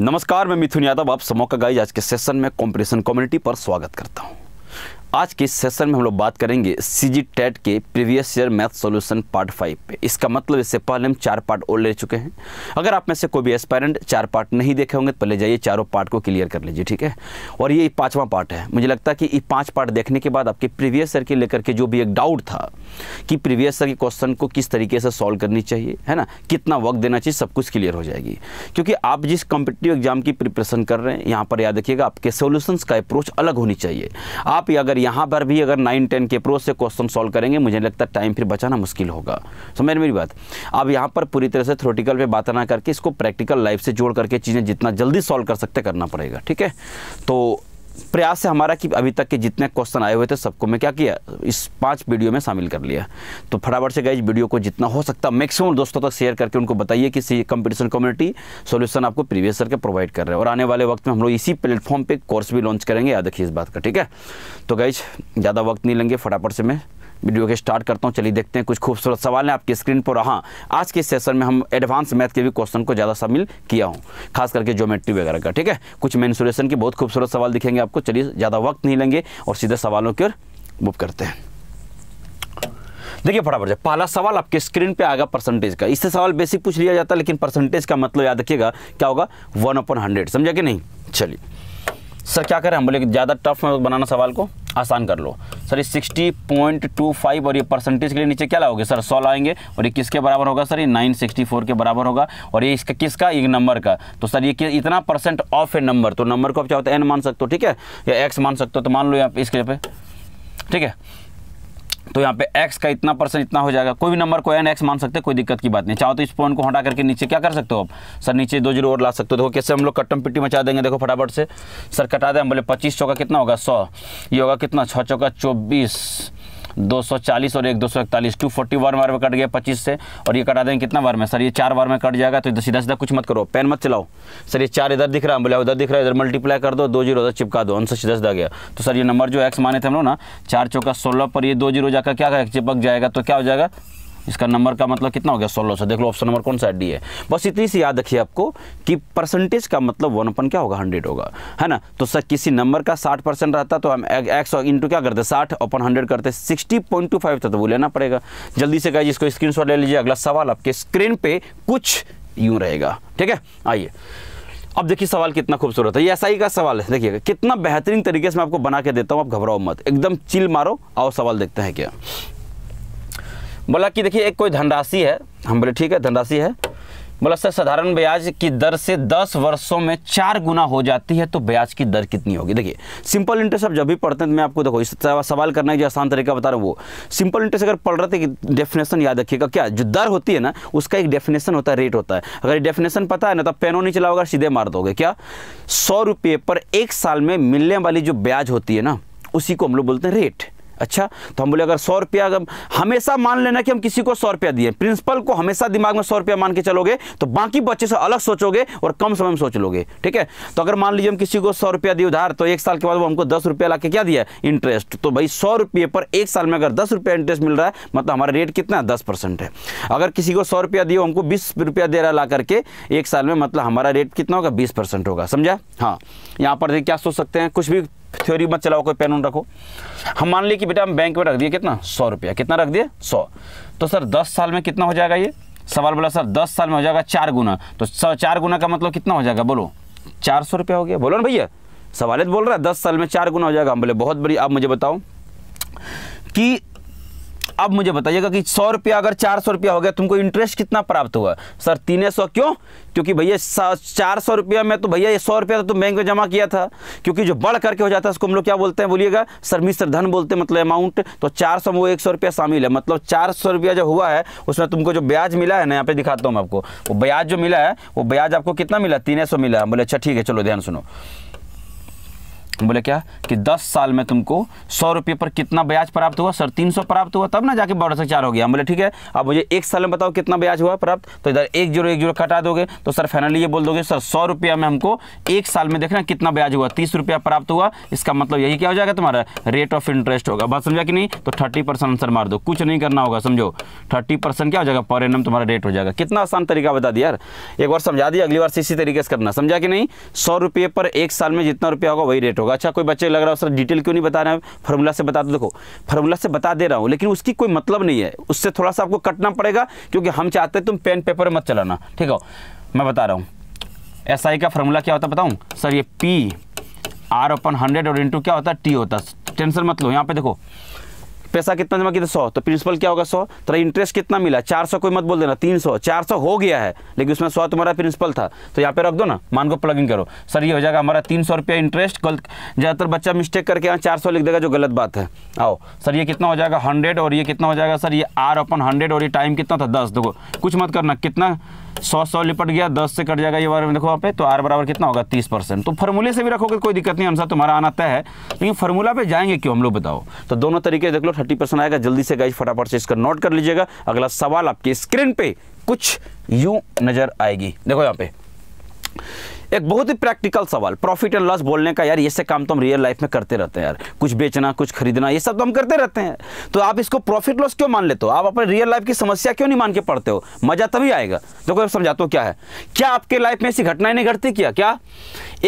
नमस्कार मैं मिथुन यादव आप समोका गाइज आज के सेशन में कॉम्पिटिशन कम्युनिटी पर स्वागत करता हूँ आज के सेशन में हम लोग बात करेंगे सी जी टेट के previous year math solution part five पे इसका मतलब इससे पहले हम चार पार्ट और ले चुके हैं अगर आप में से कोई भी एस्पायरेंट चार पार्ट नहीं देखे होंगे तो पहले जाइए चारों पार्ट को क्लियर कर लीजिए ठीक है और ये पांचवा पार्ट है मुझे लगता है कि ये पाँच पार्ट देखने के बाद आपके प्रीवियस ईयर के लेकर के जो भी एक डाउट था कि प्रीवियस ईयर के क्वेश्चन को किस तरीके से सॉल्व करनी चाहिए है ना कितना वक्त देना चाहिए सब कुछ क्लियर हो जाएगी क्योंकि आप जिस कॉम्पिटिटिव एग्जाम की प्रिपरेशन कर रहे हैं यहाँ पर याद रखिएगा आपके सोल्यूशन का अप्रोच अलग होनी चाहिए आप अगर अगर यहाँ पर भी अगर नाइन टेन के प्रो से क्वेश्चन सॉल्व करेंगे मुझे लगता है टाइम फिर बचाना मुश्किल होगा समझ मेरी बात अब यहाँ पर पूरी तरह से थ्रोटिकल पर बात ना करके इसको प्रैक्टिकल लाइफ से जोड़ करके चीज़ें जितना जल्दी सॉल्व कर सकते करना पड़ेगा ठीक है तो प्रयास है हमारा कि अभी तक के जितने क्वेश्चन आए हुए थे सबको मैं क्या किया इस पांच वीडियो में शामिल कर लिया तो फटाफट से गए वीडियो को जितना हो सकता मैक्सिमम दोस्तों तक शेयर करके उनको बताइए कि कंपटीशन कम्युनिटी सोल्यूशन आपको प्रीवियस सर के प्रोवाइड कर रहे हैं और आने वाले वक्त में हम लोग इसी प्लेटफॉर्म पर कोर्स भी लॉन्च करेंगे याद रखिए इस बात का ठीक है तो गई ज़्यादा वक्त नहीं लेंगे फटाफट से मैं वीडियो के स्टार्ट करता हूँ चलिए देखते हैं कुछ खूबसूरत सवाल हैं आपकी स्क्रीन पर हाँ आज के सेशन में हम एडवांस मैथ के भी क्वेश्चन को ज़्यादा शामिल किया हूँ खास करके ज्योमेट्री वगैरह का ठीक है कुछ मैं के बहुत खूबसूरत सवाल दिखेंगे आपको चलिए ज़्यादा वक्त नहीं लेंगे और सीधे सवालों की ओर मूव करते हैं देखिए फटाफट से पहला सवाल आपके स्क्रीन पे आएगा परसेंटेज का इससे सवाल बेसिक पूछ लिया जाता है लेकिन परसेंटेज का मतलब याद रखिएगा क्या होगा वन अपन हंड्रेड समझा कि नहीं चलिए सर क्या करें हम बोले ज़्यादा टफ बनाना सवाल को आसान कर लो सर ये सिक्सटी पॉइंट टू फाइव और ये परसेंटेज के लिए नीचे क्या लाओगे सर सौ लाएंगे और ये किसके बराबर होगा सर ये नाइन सिक्सटी फोर के बराबर होगा और ये इसका किसका एक नंबर का तो सर ये इतना परसेंट ऑफ है नंबर तो नंबर को आप चाहो तो एन मान सकते हो ठीक है या एक्स मान सकते हो तो मान लो आप इसके पे ठीक है तो यहाँ पे एक्स का इतना परसेंट इतना हो जाएगा कोई भी नंबर को एन एक्स मान सकते हैं कोई दिक्कत की बात नहीं चाहो तो इस पॉइंट को हटा करके नीचे क्या कर सकते हो आप सर नीचे दो जीरो और ला सकते हो देखो कैसे हम लोग कट्टम पिट्टी मचा देंगे देखो फटाफट से सर कटा दें हम बोले पच्चीस चौका कितना होगा सौ ये होगा कितना छः चौका चौबीस 240 और एक टू फोर्टी बार बार में कट गया 25 से और ये कटा देंगे कितना बार में सर ये चार बार में कट जाएगा तो सीधा सीधा कुछ मत करो पेन मत चलाओ सर ये चार इधर दिख रहा है बोला उधर दिख रहा है इधर मल्टीप्लाई कर दो दो जीरो उधर चिपका दो आंसर सीधा सीधा गया तो सर ये नंबर जो एक्स माने थे हम लोग ना चार चौका सोलह पर ये दो जीरो जाकर क्या चिपक जाएगा तो क्या हो जाएगा इसका नंबर का मतलब कितना हो गया सोलह सौ देख लो ऑप्शन नंबर कौन सा डी है बस इतनी सी याद रखिए आपको कि परसेंटेज का मतलब वन अपन क्या होगा हंड्रेड होगा है ना तो सर किसी नंबर का साठ परसेंट रहता तो हम एक्स इंटू क्या करते साठ अपन हंड्रेड करते सिक्सटी पॉइंट टू फाइव था तो वो लेना पड़ेगा जल्दी से कहिए इसको स्क्रीन ले लीजिए अगला सवाल आपके स्क्रीन पे कुछ यूँ रहेगा ठीक है आइए अब देखिए सवाल कितना खूबसूरत है ये एसआई का सवाल है देखिएगा कितना बेहतरीन तरीके से मैं आपको बना के देता हूँ आप घबराओ मत एकदम चिल मारो आओ सवाल देखते हैं क्या बोला कि देखिए एक कोई धनराशि है हम बोले ठीक है धनराशि है बोला सर साधारण ब्याज की दर से 10 वर्षों में चार गुना हो जाती है तो ब्याज की दर कितनी होगी देखिए सिंपल इंटरेस्ट आप जब भी पढ़ते हैं तो मैं आपको देखो इस सवाल करने का जो आसान तरीका बता रहा हूँ वो सिंपल इंटरेस्ट अगर पढ़ रहे थे डेफिनेशन याद रखिएगा क्या जो दर होती है ना उसका एक डेफिनेशन होता है रेट होता है अगर डेफिनेशन पता है ना तो पेनों नहीं चलाओगे सीधे मार दोगे क्या सौ रुपये पर एक साल में मिलने वाली जो ब्याज होती है ना उसी को हम लोग बोलते हैं रेट अच्छा तो हम बोले अगर सौ रुपया अगर हमेशा मान लेना कि हम किसी को सौ रुपया दिए प्रिंसिपल को हमेशा दिमाग में सौ रुपया मान के चलोगे तो बाकी बच्चे से अलग सोचोगे और कम समय में सोच लोगे ठीक है तो अगर मान लीजिए हम किसी को सौ रुपया दिए उधार तो एक साल के बाद वो हमको दस रुपया ला के क्या दिया इंटरेस्ट तो भाई सौ रुपये पर एक साल में अगर दस रुपया इंटरेस्ट मिल रहा है मतलब हमारा रेट कितना है दस परसेंट है अगर किसी को सौ रुपया दिए हमको बीस रुपया दे रहा है ला करके एक साल में मतलब हमारा रेट कितना होगा बीस परसेंट होगा समझा हाँ यहाँ पर क्या सोच सकते हैं कुछ भी थ्योरी मत चलाओ कोई पेन उन रखो हम मान लिए कि बेटा हम बैंक में रख दिए कितना सौ रुपया कितना रख दिए सौ तो सर दस साल में कितना हो जाएगा ये सवाल बोला सर दस साल में हो जाएगा चार गुना तो सर चार गुना का मतलब कितना हो जाएगा बोलो चार सौ रुपया हो गया बोलो ना भैया सवाल तो बोल रहा है दस साल में चार गुना हो जाएगा हम बोले बहुत बड़ी आप मुझे बताओ कि अब मुझे बताइएगा कि सौ रुपया अगर चार सौ रुपया हो गया तुमको इंटरेस्ट कितना प्राप्त हुआ सर तीन सौ क्यों क्योंकि भैया चार सौ रुपया में तो भैया ये सौ रुपया तो तुम बैंक में जमा किया था क्योंकि जो बढ़ करके हो जाता है उसको हम लोग क्या बोलते हैं बोलिएगा सर मिस्र धन बोलते हैं मतलब अमाउंट तो चार सौ में वो एक सौ रुपया शामिल है मतलब चार सौ रुपया जो हुआ है उसमें तुमको जो ब्याज मिला है ना यहाँ पे दिखाता हूँ मैं आपको वो ब्याज जो मिला है वो ब्याज आपको कितना मिला तीन सौ मिला है बोले अच्छा ठीक है चलो ध्यान सुनो बोले क्या कि 10 साल में तुमको सौ रुपये पर कितना ब्याज प्राप्त हुआ सर 300 प्राप्त हुआ तब ना जाके बारह से चार हो गया हम बोले ठीक है अब मुझे एक साल में बताओ कितना ब्याज हुआ प्राप्त तो इधर एक जीरो एक जीरो कटा दोगे तो सर फाइनली ये बोल दोगे सर सौ रुपया में हमको एक साल में देखना कितना ब्याज हुआ तीस रुपया प्राप्त हुआ इसका मतलब यही क्या हो जाएगा तुम्हारा रेट ऑफ इंटरेस्ट होगा बात समझा कि नहीं तो थर्टी आंसर मार दो कुछ नहीं करना होगा समझो थर्टी क्या हो जाएगा पर एन तुम्हारा रेट हो जाएगा कितना आसान तरीका बता दिया यार एक बार समझा दिया अगली बार इसी तरीके से करना समझा कि नहीं सौ रुपये पर एक साल में जितना रुपया होगा वही रेट होगा होगा अच्छा कोई बच्चे लग रहा हो सर डिटेल क्यों नहीं बता रहे हैं फार्मूला से बता दो देखो फार्मूला से बता दे रहा हूँ लेकिन उसकी कोई मतलब नहीं है उससे थोड़ा सा आपको कटना पड़ेगा क्योंकि हम चाहते हैं तुम पेन पेपर मत चलाना ठीक हो मैं बता रहा हूँ एस आई का फार्मूला क्या होता है बताऊँ सर ये पी आर अपन हंड्रेड और इंटू क्या होता है टी होता है टेंशन मत लो यहाँ पे देखो पैसा कितना जमा किया सौ तो प्रिंसिपल क्या होगा सौ तो इंटरेस्ट कितना मिला चार सौ कोई मत बोल देना तीन सौ चार सौ हो गया है लेकिन उसमें सौ तुम्हारा प्रिंसिपल था तो यहाँ पे रख दो ना मान को प्लगिंग करो सर ये हो जाएगा हमारा तीन सौ रुपया इंटरेस्ट गलत ज़्यादातर बच्चा मिस्टेक करके यहाँ चार सौ लिख देगा जो गलत बात है आओ सर ये कितना हो जाएगा हंड्रेड और ये कितना हो जाएगा सर ये आर अपन हंड्रेड और ये टाइम कितना था दस देखो कुछ मत करना कितना सौ सौ लिपट गया दस से कट जाएगा ये बारे में देखो यहाँ पे तो आर बराबर कितना होगा तीस परसेंट तो फॉर्मूले से भी रखोगे कोई दिक्कत नहीं आंसर तुम्हारा आना तय है लेकिन फॉर्मूला पे जाएंगे क्यों हम लोग बताओ तो दोनों तरीके देख लो थर्टी परसेंट आएगा जल्दी से गाइज फटाफट से इसका नोट कर लीजिएगा अगला सवाल आपकी स्क्रीन पे कुछ यूं नजर आएगी देखो यहाँ पे एक बहुत ही प्रैक्टिकल सवाल प्रॉफिट एंड लॉस बोलने का यार से काम तो हम रियल लाइफ में करते रहते हैं यार कुछ बेचना कुछ खरीदना ये सब तो हम करते रहते हैं तो आप इसको प्रॉफिट लॉस क्यों मान लेते हो आप अपने रियल लाइफ की समस्या क्यों नहीं मान के पढ़ते हो मजा तभी आएगा देखो तो समझाते हो क्या है क्या आपके लाइफ में ऐसी घटनाएं नहीं घटती क्या क्या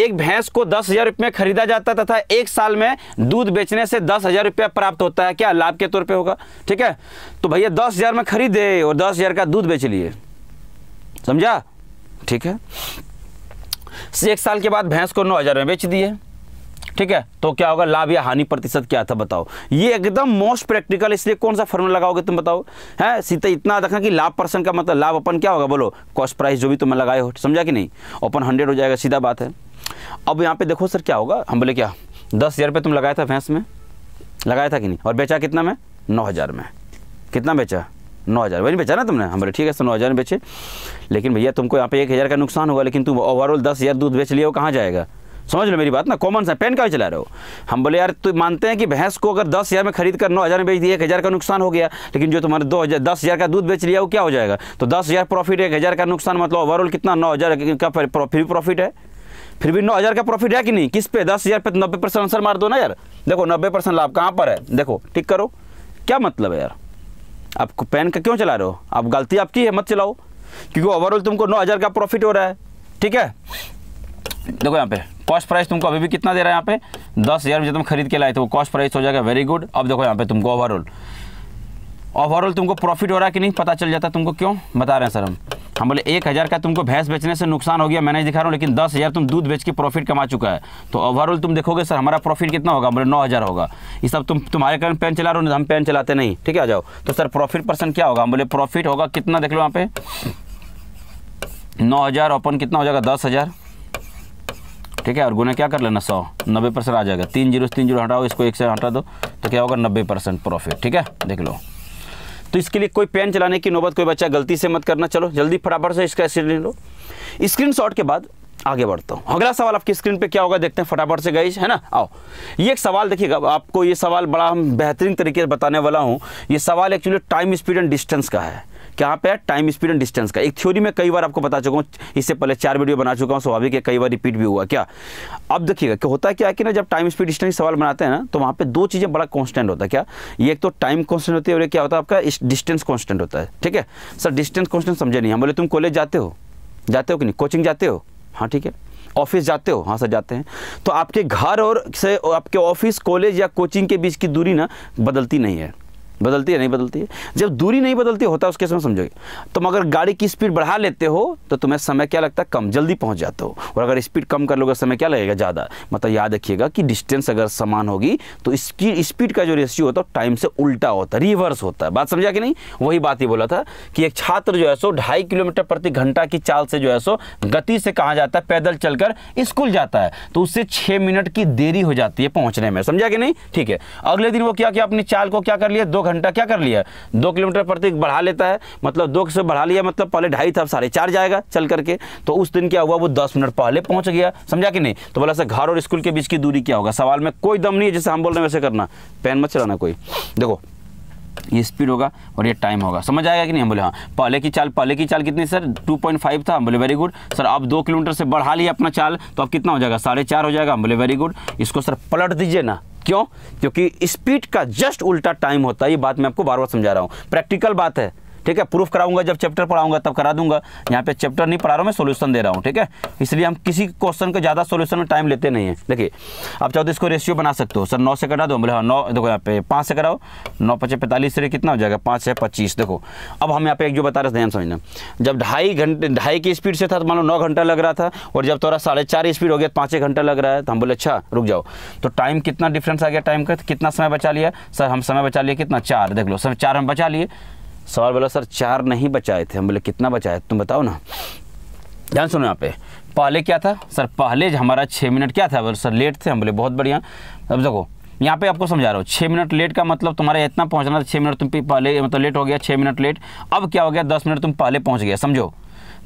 एक भैंस को दस हजार रुपया खरीदा जाता तथा एक साल में दूध बेचने से दस हजार रुपया प्राप्त होता है क्या लाभ के तौर पर होगा ठीक है तो भैया दस हजार में खरीदे और दस हजार का दूध बेच लिए समझा ठीक है एक साल के बाद भैंस को नौ हज़ार में बेच दिए ठीक है तो क्या होगा लाभ या हानि प्रतिशत क्या था बताओ ये एकदम मोस्ट प्रैक्टिकल इसलिए कौन सा फॉर्मूला लगाओगे तुम बताओ है सीधे इतना देखा कि लाभ परसेंट का मतलब लाभ अपन क्या होगा बोलो कॉस्ट प्राइस जो भी तुम्हें लगाए हो समझा कि नहीं ओपन हंड्रेड हो जाएगा सीधा बात है अब यहाँ पे देखो सर क्या होगा हम बोले क्या दस हज़ार तुम लगाया था भैंस में लगाया था कि नहीं और बेचा कितना में नौ में कितना बेचा नौ हज़ार वही बेचा ना तुमने हम हाँ बोले ठीक है सर नौ हज़ार में बेचे लेकिन भैया तुमको यहाँ पे एक हज़ार का नुकसान होगा लेकिन तुम ओवरऑल दस हज़ार दूध बेच लिया हो कहाँ जाएगा समझ लो मेरी बात ना कॉमन सा पेन का भी चला रहे हो हम बोले यार तो मानते हैं कि भैंस को अगर दस हज़ार में खरीद कर नौ हज़ार में बेच दिया एक हज़ार का नुकसान हो गया लेकिन जो तुम्हारे दो हज़ार दस हज़ार का दूध बेच लिया वो क्या हो जाएगा तो दस हज़ार प्रॉफिट एक हज़ार का नुकसान मतलब ओवरऑल कितना नौ हज़ार का फिर प्रॉफिट है फिर भी नौ हज़ार का प्रॉफिट है कि नहीं किस पे दस हज़ार पे तो नब्बे परसेंट आंसर मार दो ना यार देखो नब्बे परसेंट लाभ कहाँ पर है देखो ठीक करो क्या मतलब है यार आपको पेन का क्यों चला रहे हो आप गलती आपकी है मत चलाओ क्योंकि ओवरऑल तुमको नौ हज़ार का प्रॉफिट हो रहा है ठीक है देखो यहाँ पे कॉस्ट प्राइस तुमको अभी भी कितना दे रहा है यहाँ पे दस हज़ार में जब तुम खरीद के लाए थे वो कॉस्ट प्राइस हो जाएगा वेरी गुड अब देखो यहाँ पे तुमको ओवरऑल ओवरऑल तुमको प्रॉफिट हो रहा है कि नहीं पता चल जाता तुमको क्यों बता रहे हैं सर हम हम बोले एक हज़ार का तुमको भैंस बेचने से नुकसान हो गया मैंने दिखा रहा हूँ लेकिन दस हज़ार तुम दूध बेच के प्रॉफिट कमा चुका है तो ओवरऑल तुम देखोगे सर हमारा प्रॉफिट कितना होगा बोले नौ हज़ार होगा ये सब तुम तुम्हारे कारण पेन चला रहे हो हम पेन चलाते नहीं ठीक है आ जाओ तो सर प्रॉफिट परसेंट क्या होगा हम बोले प्रॉफिट होगा कितना देख लो यहाँ पे नौ हज़ार ओपन कितना हो जाएगा दस हज़ार ठीक है और गुना क्या कर लेना सौ नब्बे परसेंट आ जाएगा तीन जीरो तीन जीरो हटाओ इसको एक से हटा दो तो क्या होगा नब्बे परसेंट प्रॉफिट ठीक है देख लो तो इसके लिए कोई पेन चलाने की नौबत कोई बच्चा गलती से मत करना चलो जल्दी फटाफट से इसका स्क्रीन लो स्क्रीन के बाद आगे बढ़ता हूँ अगला सवाल आपकी स्क्रीन पे क्या होगा देखते हैं फटाफट से गई है ना आओ ये एक सवाल देखिएगा आपको ये सवाल बड़ा हम बेहतरीन तरीके से बताने वाला हूँ ये सवाल actually time speed and distance का है कहाँ पे है टाइम स्पीड एंड डिस्टेंस का एक थ्योरी में कई बार आपको बता चुका हूँ इससे पहले चार वीडियो बना चुका हूँ स्वाभाविक है कई बार रिपीट भी हुआ क्या अब देखिएगा कि होता क्या है कि ना जब टाइम स्पीड डिस्टेंस सवाल बनाते हैं ना तो वहाँ पर दो चीज़ें बड़ा कॉन्स्टेंट होता है क्या ये एक तो टाइम कॉन्स्टेंट होती है और क्या होता है आपका डिस्टेंस कॉन्स्टेंट होता है ठीक है सर डिस्टेंस कॉन्स्टेंट समझे नहीं हम बोले तुम कॉलेज जाते हो जाते हो कि नहीं कोचिंग जाते हो हाँ ठीक है ऑफिस जाते हो हाँ सर जाते हैं तो आपके घर और से आपके ऑफिस कॉलेज या कोचिंग के बीच की दूरी ना बदलती नहीं है बदलती है नहीं बदलती है जब दूरी नहीं बदलती होता है उसके समय समझोगे तुम अगर गाड़ी की स्पीड बढ़ा लेते हो तो तुम्हें समय क्या लगता है कम जल्दी पहुंच जाते हो और अगर स्पीड कम कर लोगे समय क्या लगेगा ज़्यादा मतलब याद रखिएगा कि डिस्टेंस अगर समान होगी तो स्पीड स्पीड का जो रेशियो होता है टाइम से उल्टा होता है रिवर्स होता है बात समझा कि नहीं वही बात ही बोला था कि एक छात्र जो है सो ढाई किलोमीटर प्रति घंटा की चाल से जो है सो गति से कहाँ जाता है पैदल चलकर स्कूल जाता है तो उससे छः मिनट की देरी हो जाती है पहुँचने में समझा कि नहीं ठीक है अगले दिन वो क्या किया अपनी चाल को क्या कर लिया दो घंटा क्या कर लिया दो किलोमीटर प्रति बढ़ा लेता है मतलब दो से बढ़ा लिया मतलब पहले ढाई था अब साढ़े चार जाएगा चल करके तो उस दिन क्या हुआ वो दस मिनट पहले पहुंच गया समझा कि नहीं तो बोला सर घर और स्कूल के बीच की दूरी क्या होगा सवाल में कोई दम नहीं है जैसे हम बोल रहे हैं वैसे करना पेन मत चलाना कोई देखो ये स्पीड होगा और ये टाइम होगा समझ आएगा कि नहीं हम बोले हाँ पहले की चाल पहले की चाल कितनी सर 2.5 था हम बोले वेरी गुड सर अब दो किलोमीटर से बढ़ा लिया अपना चाल तो अब कितना हो जाएगा साढ़े चार हो जाएगा हम बोले वेरी गुड इसको सर पलट दीजिए ना क्यों क्योंकि स्पीड का जस्ट उल्टा टाइम होता है ये बात मैं आपको बार बार समझा रहा हूँ प्रैक्टिकल बात है ठीक है प्रूफ कराऊंगा जब चैप्टर पढ़ाऊंगा तब करा दूंगा यहाँ पे चैप्टर नहीं पढ़ा रहा हूँ मैं सोल्यूशन दे रहा हूँ ठीक है इसलिए हम किसी क्वेश्चन का ज़्यादा सोल्यूशन में टाइम लेते नहीं है देखिए आप चाहो तो इसको रेशियो बना सकते हो सर नौ से करा दो बोले हाँ नौ देखो यहाँ पे पाँच से कराओ नौ पचे पैंतालीस से कितना हो जाएगा पाँच से पच्चीस देखो अब हम यहाँ पे एक जो बता रहे ध्यान समझना जब ढाई घंटे ढाई की स्पीड से था तो मान लो नौ घंटा लग रहा था और जब थोड़ा साढ़े चार स्पीड हो गया तो पाँच एक घंटा लग रहा है तो हम बोले अच्छा रुक जाओ तो टाइम कितना डिफरेंस आ गया टाइम का कितना समय बचा लिया सर हम समय बचा लिया कितना चार देख लो सर चार हम बचा लिए सवाल बोला सर चार नहीं बचाए थे हम बोले कितना बचाए तुम बताओ ना ध्यान सुनो यहाँ पे पहले क्या था सर पहले हमारा छः मिनट क्या था सर लेट थे हम बोले बहुत बढ़िया अब देखो यहाँ पे आपको समझा रहा हूँ छः मिनट लेट का मतलब तुम्हारा इतना पहुँचना था छः मिनट तुम पहले मतलब लेट हो गया छः मिनट लेट अब क्या हो गया दस मिनट तुम पहले पहुँच गया समझो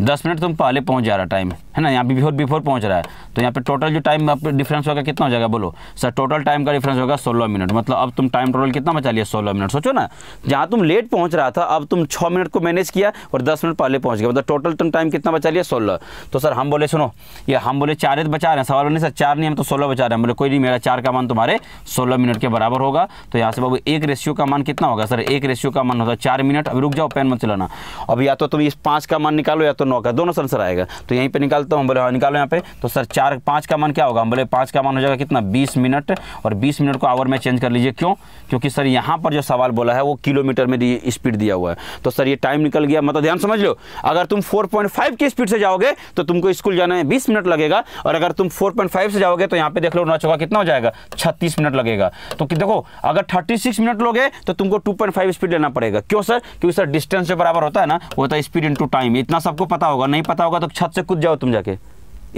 दस मिनट तुम पहले पहुँच जा रहा टाइम है ना यहाँ बिफोर बिफोर पहुँच रहा है तो यहाँ पे टोटल जो टाइम डिफरेंस होगा कितना हो जाएगा बोलो सर टोटल टाइम का डिफरेंस होगा सोलह मिनट मतलब अब तुम टाइम टोटल कितना बचा लिया सोलह मिनट सोचो ना जहाँ तुम लेट पहुँच रहा था अब तुम छः मिनट को मैनेज किया और दस मिनट पहले पहुँच गया मतलब टोटल तुम टाइम कितना बचा लिया सोलह तो सर हम बोले सुनो ये हम बोले चार ही तो बचा रहे हैं सवाल नहीं सर चार नहीं हम तो सोलह बचा रहे हैं बोले कोई नहीं मेरा चार का मान तुम्हारे सोलह मिनट के बराबर होगा तो यहाँ से बाबू एक रेशियो का मान कितना होगा सर एक रेशियो का मान होता है चार मिनट अभी रुक जाओ पेन मत चलाना अब या तो तुम इस पाँच का मान निकालो या तो नौ का दोनों सर आएगा तो यहीं पर निकाल निकालता हूँ बोले हाँ निकालो यहाँ पे तो सर चार पाँच का मान क्या होगा बोले पाँच का मान हो जाएगा कितना बीस मिनट और बीस मिनट को आवर में चेंज कर लीजिए क्यों क्योंकि सर यहाँ पर जो सवाल बोला है वो किलोमीटर में स्पीड दिया हुआ है तो सर ये टाइम निकल गया मतलब ध्यान समझ लो अगर तुम फोर की स्पीड से जाओगे तो तुमको स्कूल जाना है बीस मिनट लगेगा और अगर तुम फोर से जाओगे तो यहाँ पे देख लो नौ चौका कितना हो जाएगा छत्तीस मिनट लगेगा तो देखो अगर थर्टी मिनट लोगे तो तुमको टू स्पीड लेना पड़ेगा क्यों सर क्योंकि सर डिस्टेंस जो बराबर होता है ना वो होता है स्पीड इंटू टाइम इतना सबको पता होगा नहीं पता होगा तो छत से कूद जाओ तुम जाके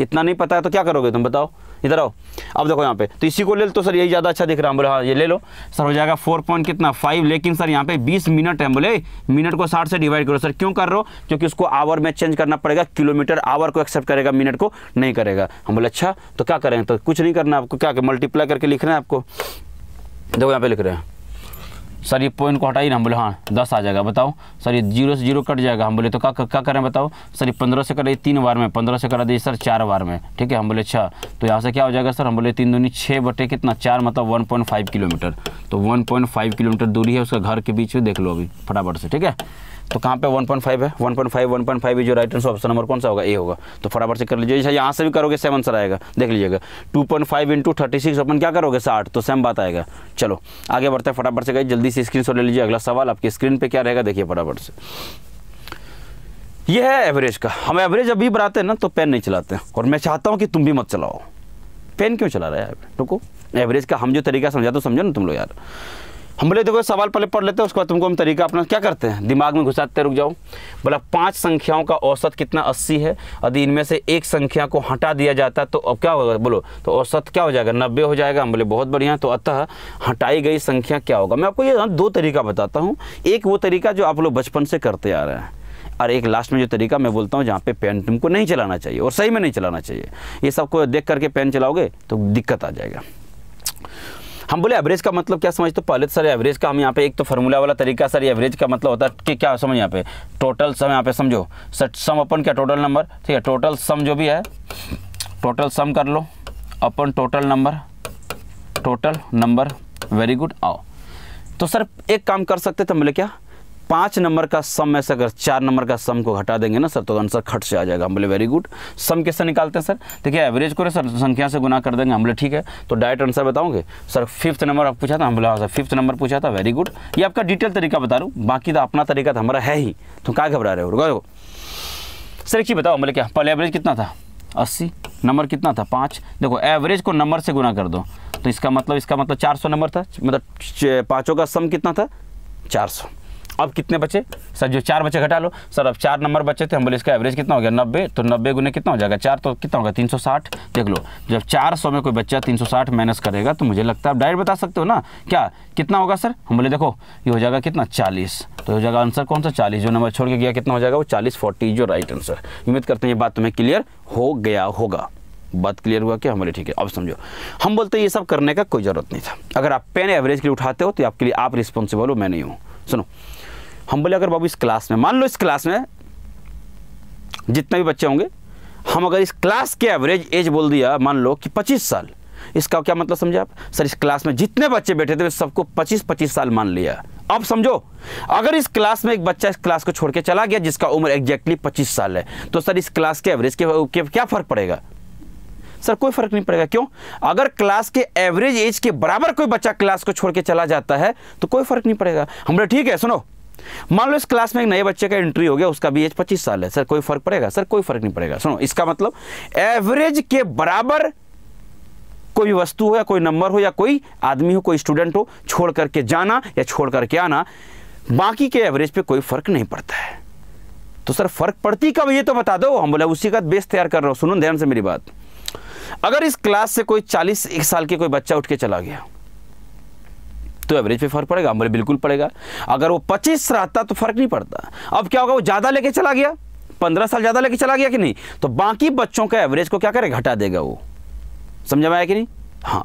इतना नहीं पता है तो क्या करोगे तुम बताओ इधर आओ अब देखो यहाँ पे तो इसी को ले लो तो सर यही ज़्यादा अच्छा दिख रहा है बोले हाँ ये ले लो सर हो जाएगा फोर पॉइंट कितना फाइव लेकिन सर यहाँ पे बीस मिनट है बोले मिनट को साठ से डिवाइड करो सर क्यों कर रहे हो क्योंकि उसको आवर में चेंज करना पड़ेगा किलोमीटर आवर को एक्सेप्ट करेगा मिनट को नहीं करेगा हम बोले अच्छा तो क्या करें तो कुछ नहीं करना आपको क्या मल्टीप्लाई करके लिख रहे हैं आपको देखो यहाँ पे लिख रहे हैं सर ये पॉइंट को हटाइए ना हम बोले हाँ दस आ जाएगा बताओ सर ये जीरो से जीरो कट जाएगा हम बोले तो क्या क्या करें बताओ सर ये पंद्रह से कराइए तीन बार में पंद्रह से करा दिए सर चार बार में ठीक है हम बोले अच्छा तो यहाँ से क्या हो जाएगा सर हम बोले तीन दूनी छः बटे कितना चार मतलब वन पॉइंट फाइव किलोमीटर तो वन पॉइंट फाइव किलोमीटर दूरी है उसका घर के बीच में देख लो अभी फटाफट से ठीक है तो कहाँ पे 1.5 है 1.5 1.5 जो राइट आंसर ऑप्शन नंबर कौन सा होगा ए होगा तो फटाफट से कर लीजिए जैसे यहाँ से भी करोगे सेवन सर आएगा देख लीजिएगा 2.5 point five into thirty six अपन क्या करोगे साठ तो सेम बात आएगा चलो आगे बढ़ते हैं फटाफट से गई जल्दी से स्क्रीन ले लीजिए अगला सवाल आपकी स्क्रीन पर क्या रहेगा देखिए फटाफट से यह है एवरेज का हम एवरेज अभी बनाते हैं ना तो पेन नहीं चलाते और मैं चाहता हूँ कि तुम भी मत चलाओ पेन क्यों चला रहा है रुको एवरेज का हम जो तरीका समझा तो समझो ना तुम लोग यार हम बोले देखो सवाल पहले पढ़ लेते हैं उसके बाद तुमको हम तरीका अपना क्या करते हैं दिमाग में घुसाते रुक जाओ बोला पांच संख्याओं का औसत कितना अस्सी है यदि इनमें से एक संख्या को हटा दिया जाता तो अब क्या होगा बोलो तो औसत क्या हो जाएगा नब्बे हो जाएगा हम बोले बहुत बढ़िया तो अतः हटाई गई संख्या क्या होगा मैं आपको ये हाँ, दो तरीका बताता हूँ एक वो तरीका जो आप लोग बचपन से करते आ रहे हैं और एक लास्ट में जो तरीका मैं बोलता हूँ जहाँ पे पेन तुमको नहीं चलाना चाहिए और सही में नहीं चलाना चाहिए ये सबको देख करके पेन चलाओगे तो दिक्कत आ जाएगा हम बोले एवरेज का मतलब क्या समझते हो पहले तो सर एवरेज का हम यहाँ पे एक तो फॉर्मूला वाला तरीका सर एवरेज का मतलब होता है कि क्या समझ यहाँ पे टोटल सम यहाँ पे समझो सर सम अपन क्या टोटल नंबर ठीक है टोटल सम जो भी है टोटल सम कर लो अपन total number total number very good आओ तो सर एक काम कर सकते थे बोले क्या पाँच नंबर का सम में से अगर चार नंबर का सम को घटा देंगे ना सर तो आंसर खट से आ जाएगा हम बोले वेरी गुड सम कैसे निकालते हैं सर देखिए एवरेज को सर संख्या से गुना कर देंगे हम बोले ठीक है तो डायरेक्ट आंसर बताओगे सर फिफ्थ नंबर आप पूछा था हम बोले हाँ सर फिफ्थ नंबर पूछा था वेरी गुड ये आपका डिटेल तरीका बता रहा हूँ बाकी तो अपना तरीका तो हमारा है ही तो कहाँ घबरा रहे हो रुको सर एक चीज़ बताओ बोले क्या पहले एवरेज कितना था अस्सी नंबर कितना था पाँच देखो एवरेज को नंबर से गुना कर दो तो इसका मतलब इसका मतलब सौ नंबर था मतलब पाँचों का सम कितना था सौ अब कितने बचे सर जो चार बचे घटा लो सर अब चार नंबर बचे थे हम बोले इसका एवरेज कितना हो गया नब्बे तो नब्बे गुने कितना हो जाएगा चार तो कितना होगा तीन सौ साठ देख लो जब चार सौ में कोई बच्चा तीन सौ साठ माइनस करेगा तो मुझे लगता है आप डायरेक्ट बता सकते हो ना क्या कितना होगा सर हम बोले देखो ये हो जाएगा कितना चालीस तो हो जाएगा आंसर कौन सा चालीस जो नंबर छोड़ के गया कितना हो जाएगा वो चालीस फोर्टी जो राइट आंसर उम्मीद करते हैं ये बात तुम्हें क्लियर हो गया होगा बात क्लियर हुआ कि हमारे ठीक है अब समझो हम बोलते हैं ये सब करने का कोई ज़रूरत नहीं था अगर आप पेन एवरेज के लिए उठाते हो तो आपके लिए आप रिस्पॉन्सिबल हो मैं नहीं हूँ सुनो हम बोले अगर बाबू इस क्लास में मान लो इस क्लास में जितने भी बच्चे होंगे हम अगर इस क्लास के एवरेज एज बोल दिया मान लो कि पच्चीस साल इसका क्या मतलब समझे आप सर इस क्लास में जितने बच्चे बैठे थे सबको पच्चीस पच्चीस साल मान लिया अब समझो अगर इस क्लास में एक बच्चा इस क्लास को छोड़ के चला गया जिसका उम्र एग्जैक्टली पच्चीस साल है तो सर इस क्लास के एवरेज के, के क्या फ़र्क पड़ेगा सर कोई फर्क नहीं पड़ेगा क्यों अगर क्लास के एवरेज एज के बराबर कोई बच्चा क्लास को छोड़ के चला जाता है तो कोई फर्क नहीं पड़ेगा हम बोले ठीक है सुनो मान लो इस क्लास में एक नए बच्चे का एंट्री हो गया उसका भी एज पच्चीस साल है सर कोई फर्क पड़ेगा सर कोई फर्क नहीं पड़ेगा सुनो इसका मतलब एवरेज के बराबर कोई वस्तु हो या कोई नंबर हो या कोई आदमी हो कोई स्टूडेंट हो छोड़ करके जाना या छोड़ करके आना बाकी के एवरेज पे कोई फर्क नहीं पड़ता है तो सर फर्क पड़ती कब ये तो बता दो हम बोले उसी का बेस तैयार कर रहा हूं सुनो ध्यान से मेरी बात अगर इस क्लास से कोई चालीस एक साल के कोई बच्चा उठ के चला गया तो एवरेज पे फर्क पड़ेगा बोले बिल्कुल पड़ेगा अगर वो पच्चीस रहता तो फर्क नहीं पड़ता अब क्या होगा वो ज़्यादा लेके चला गया पंद्रह साल ज़्यादा लेके चला गया कि नहीं तो बाकी बच्चों का एवरेज को क्या करेगा घटा देगा वो समझ में आया कि नहीं हाँ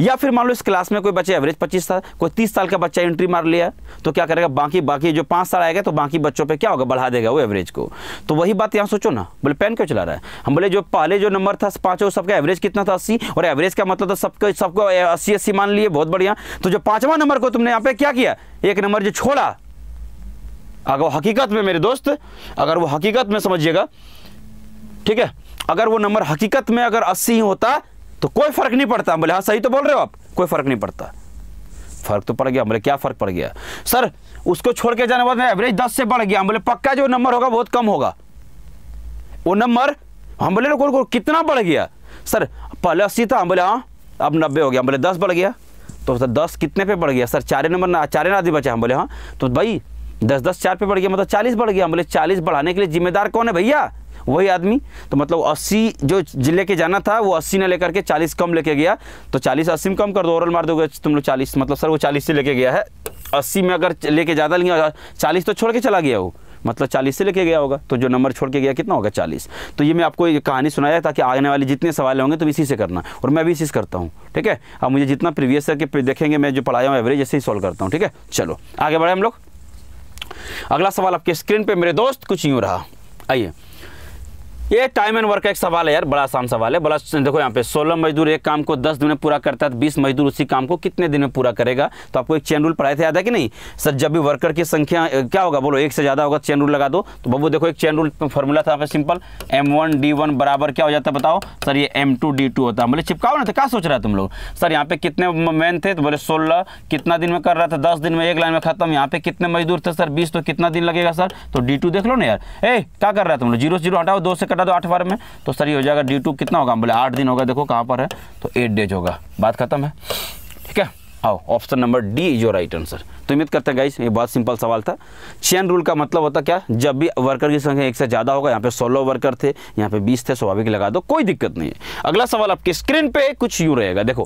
या फिर मान लो इस क्लास में कोई बच्चे एवरेज पच्चीस साल कोई तीस साल का बच्चा एंट्री मार लिया तो क्या करेगा बाकी बाकी जो पाँच साल आएगा तो बाकी बच्चों पर क्या होगा बढ़ा देगा वो एवरेज को तो वही बात यहाँ सोचो ना बोले पेन क्यों चला रहा है हम बोले जो पहले जो नंबर था पाँचों सबका एवरेज कितना था अस्सी और एवरेज का मतलब था सबको सबको अस्सी अस्सी मान लिए बहुत बढ़िया तो जो पाँचवा नंबर को तुमने यहाँ पे क्या किया एक नंबर जो छोड़ा अगर वो हकीकत में मेरे दोस्त अगर वो हकीकत में समझिएगा ठीक है अगर वो नंबर हकीकत में अगर अस्सी होता तो कोई फ़र्क नहीं पड़ता बोले हाँ सही तो बोल रहे हो आप कोई फ़र्क नहीं पड़ता फ़र्क तो पड़ गया बोले क्या फ़र्क पड़ गया सर उसको छोड़ के जाने बाद एवरेज दस से बढ़ गया हम बोले पक्का जो नंबर होगा बहुत कम होगा वो नंबर हम बोले रुको कितना बढ़ गया सर पहले अस्सी था हम बोले हाँ अब नब्बे हो गया हम बोले दस बढ़ गया तो सर दस कितने पे बढ़ गया सर चारे नंबर ना चारे आदमी बचा हम बोले हाँ तो भाई दस दस चार पे बढ़ गया मतलब चालीस बढ़ गया हम बोले चालीस बढ़ाने के लिए जिम्मेदार कौन है भैया वही आदमी तो मतलब अस्सी जो जिले के जाना था वो अस्सी ने लेकर के चालीस कम लेके गया तो चालीस अस्सी में कम कर दो ओरल मार दोगे तुम लोग चालीस मतलब सर वो चालीस से लेके गया है अस्सी में अगर लेके ज़्यादा लेंगे चालीस तो छोड़ के चला गया वो मतलब चालीस से लेके गया होगा तो जो नंबर छोड़ के गया कितना होगा चालीस तो ये मैं आपको ये कहानी सुनाया ताकि आने वाले जितने सवाल होंगे तुम इसी से करना और मैं भी इसी से करता हूँ ठीक है अब मुझे जितना प्रीवियस है कि देखेंगे मैं जो पढ़ाया हूँ एवरेज ऐसे ही सॉल्व करता हूँ ठीक है चलो आगे बढ़े हम लोग अगला सवाल आपके स्क्रीन पर मेरे दोस्त कुछ यूँ रहा आइए ये टाइम एंड वर्क का एक सवाल है यार बड़ा आसान सवाल है बड़ा देखो यहाँ पे सोलह मजदूर एक काम को दस दिन में पूरा करता है बीस मजदूर उसी काम को कितने दिन में पूरा करेगा तो आपको एक चैन रूल पढ़ाए थे याद है कि नहीं सर जब भी वर्कर की संख्या क्या होगा बोलो एक से ज़्यादा होगा चैन रूल लगा दो तो बबू देखो एक चैन रूल फॉर्मूला था यहाँ simple M one D one बराबर क्या हो जाता है बताओ सर ये एम टू डी टू होता है बोले चिपकाओ ना तो क्या सोच रहा है तुम लोग सर यहाँ पे कितने मैन थे तो बोले सोलह कितना दिन में कर रहा था दस दिन में एक लाइन में खत्म यहाँ पे कितने मजदूर थे सर बीस तो कितना दिन लगेगा सर तो डी टू देख लो ना यार ए क्या कर रहा है तुम लोग जीरो जीरो हटाओ दो से काटा दो आठ बार में तो सर ये हो जाएगा डी टू कितना होगा बोले आठ दिन होगा देखो कहाँ पर है तो एट डेज होगा बात खत्म है ठीक है आओ option number D is your right answer तो उम्मीद करते हैं गाइस ये बहुत सिंपल सवाल था चैन रूल का मतलब होता क्या जब भी वर्कर की संख्या एक से ज़्यादा होगा यहाँ पे सोलह वर्कर थे यहाँ पे बीस थे स्वाभाविक लगा दो कोई दिक्कत नहीं है अगला सवाल आपकी स्क्रीन पे कुछ यू रहेगा देखो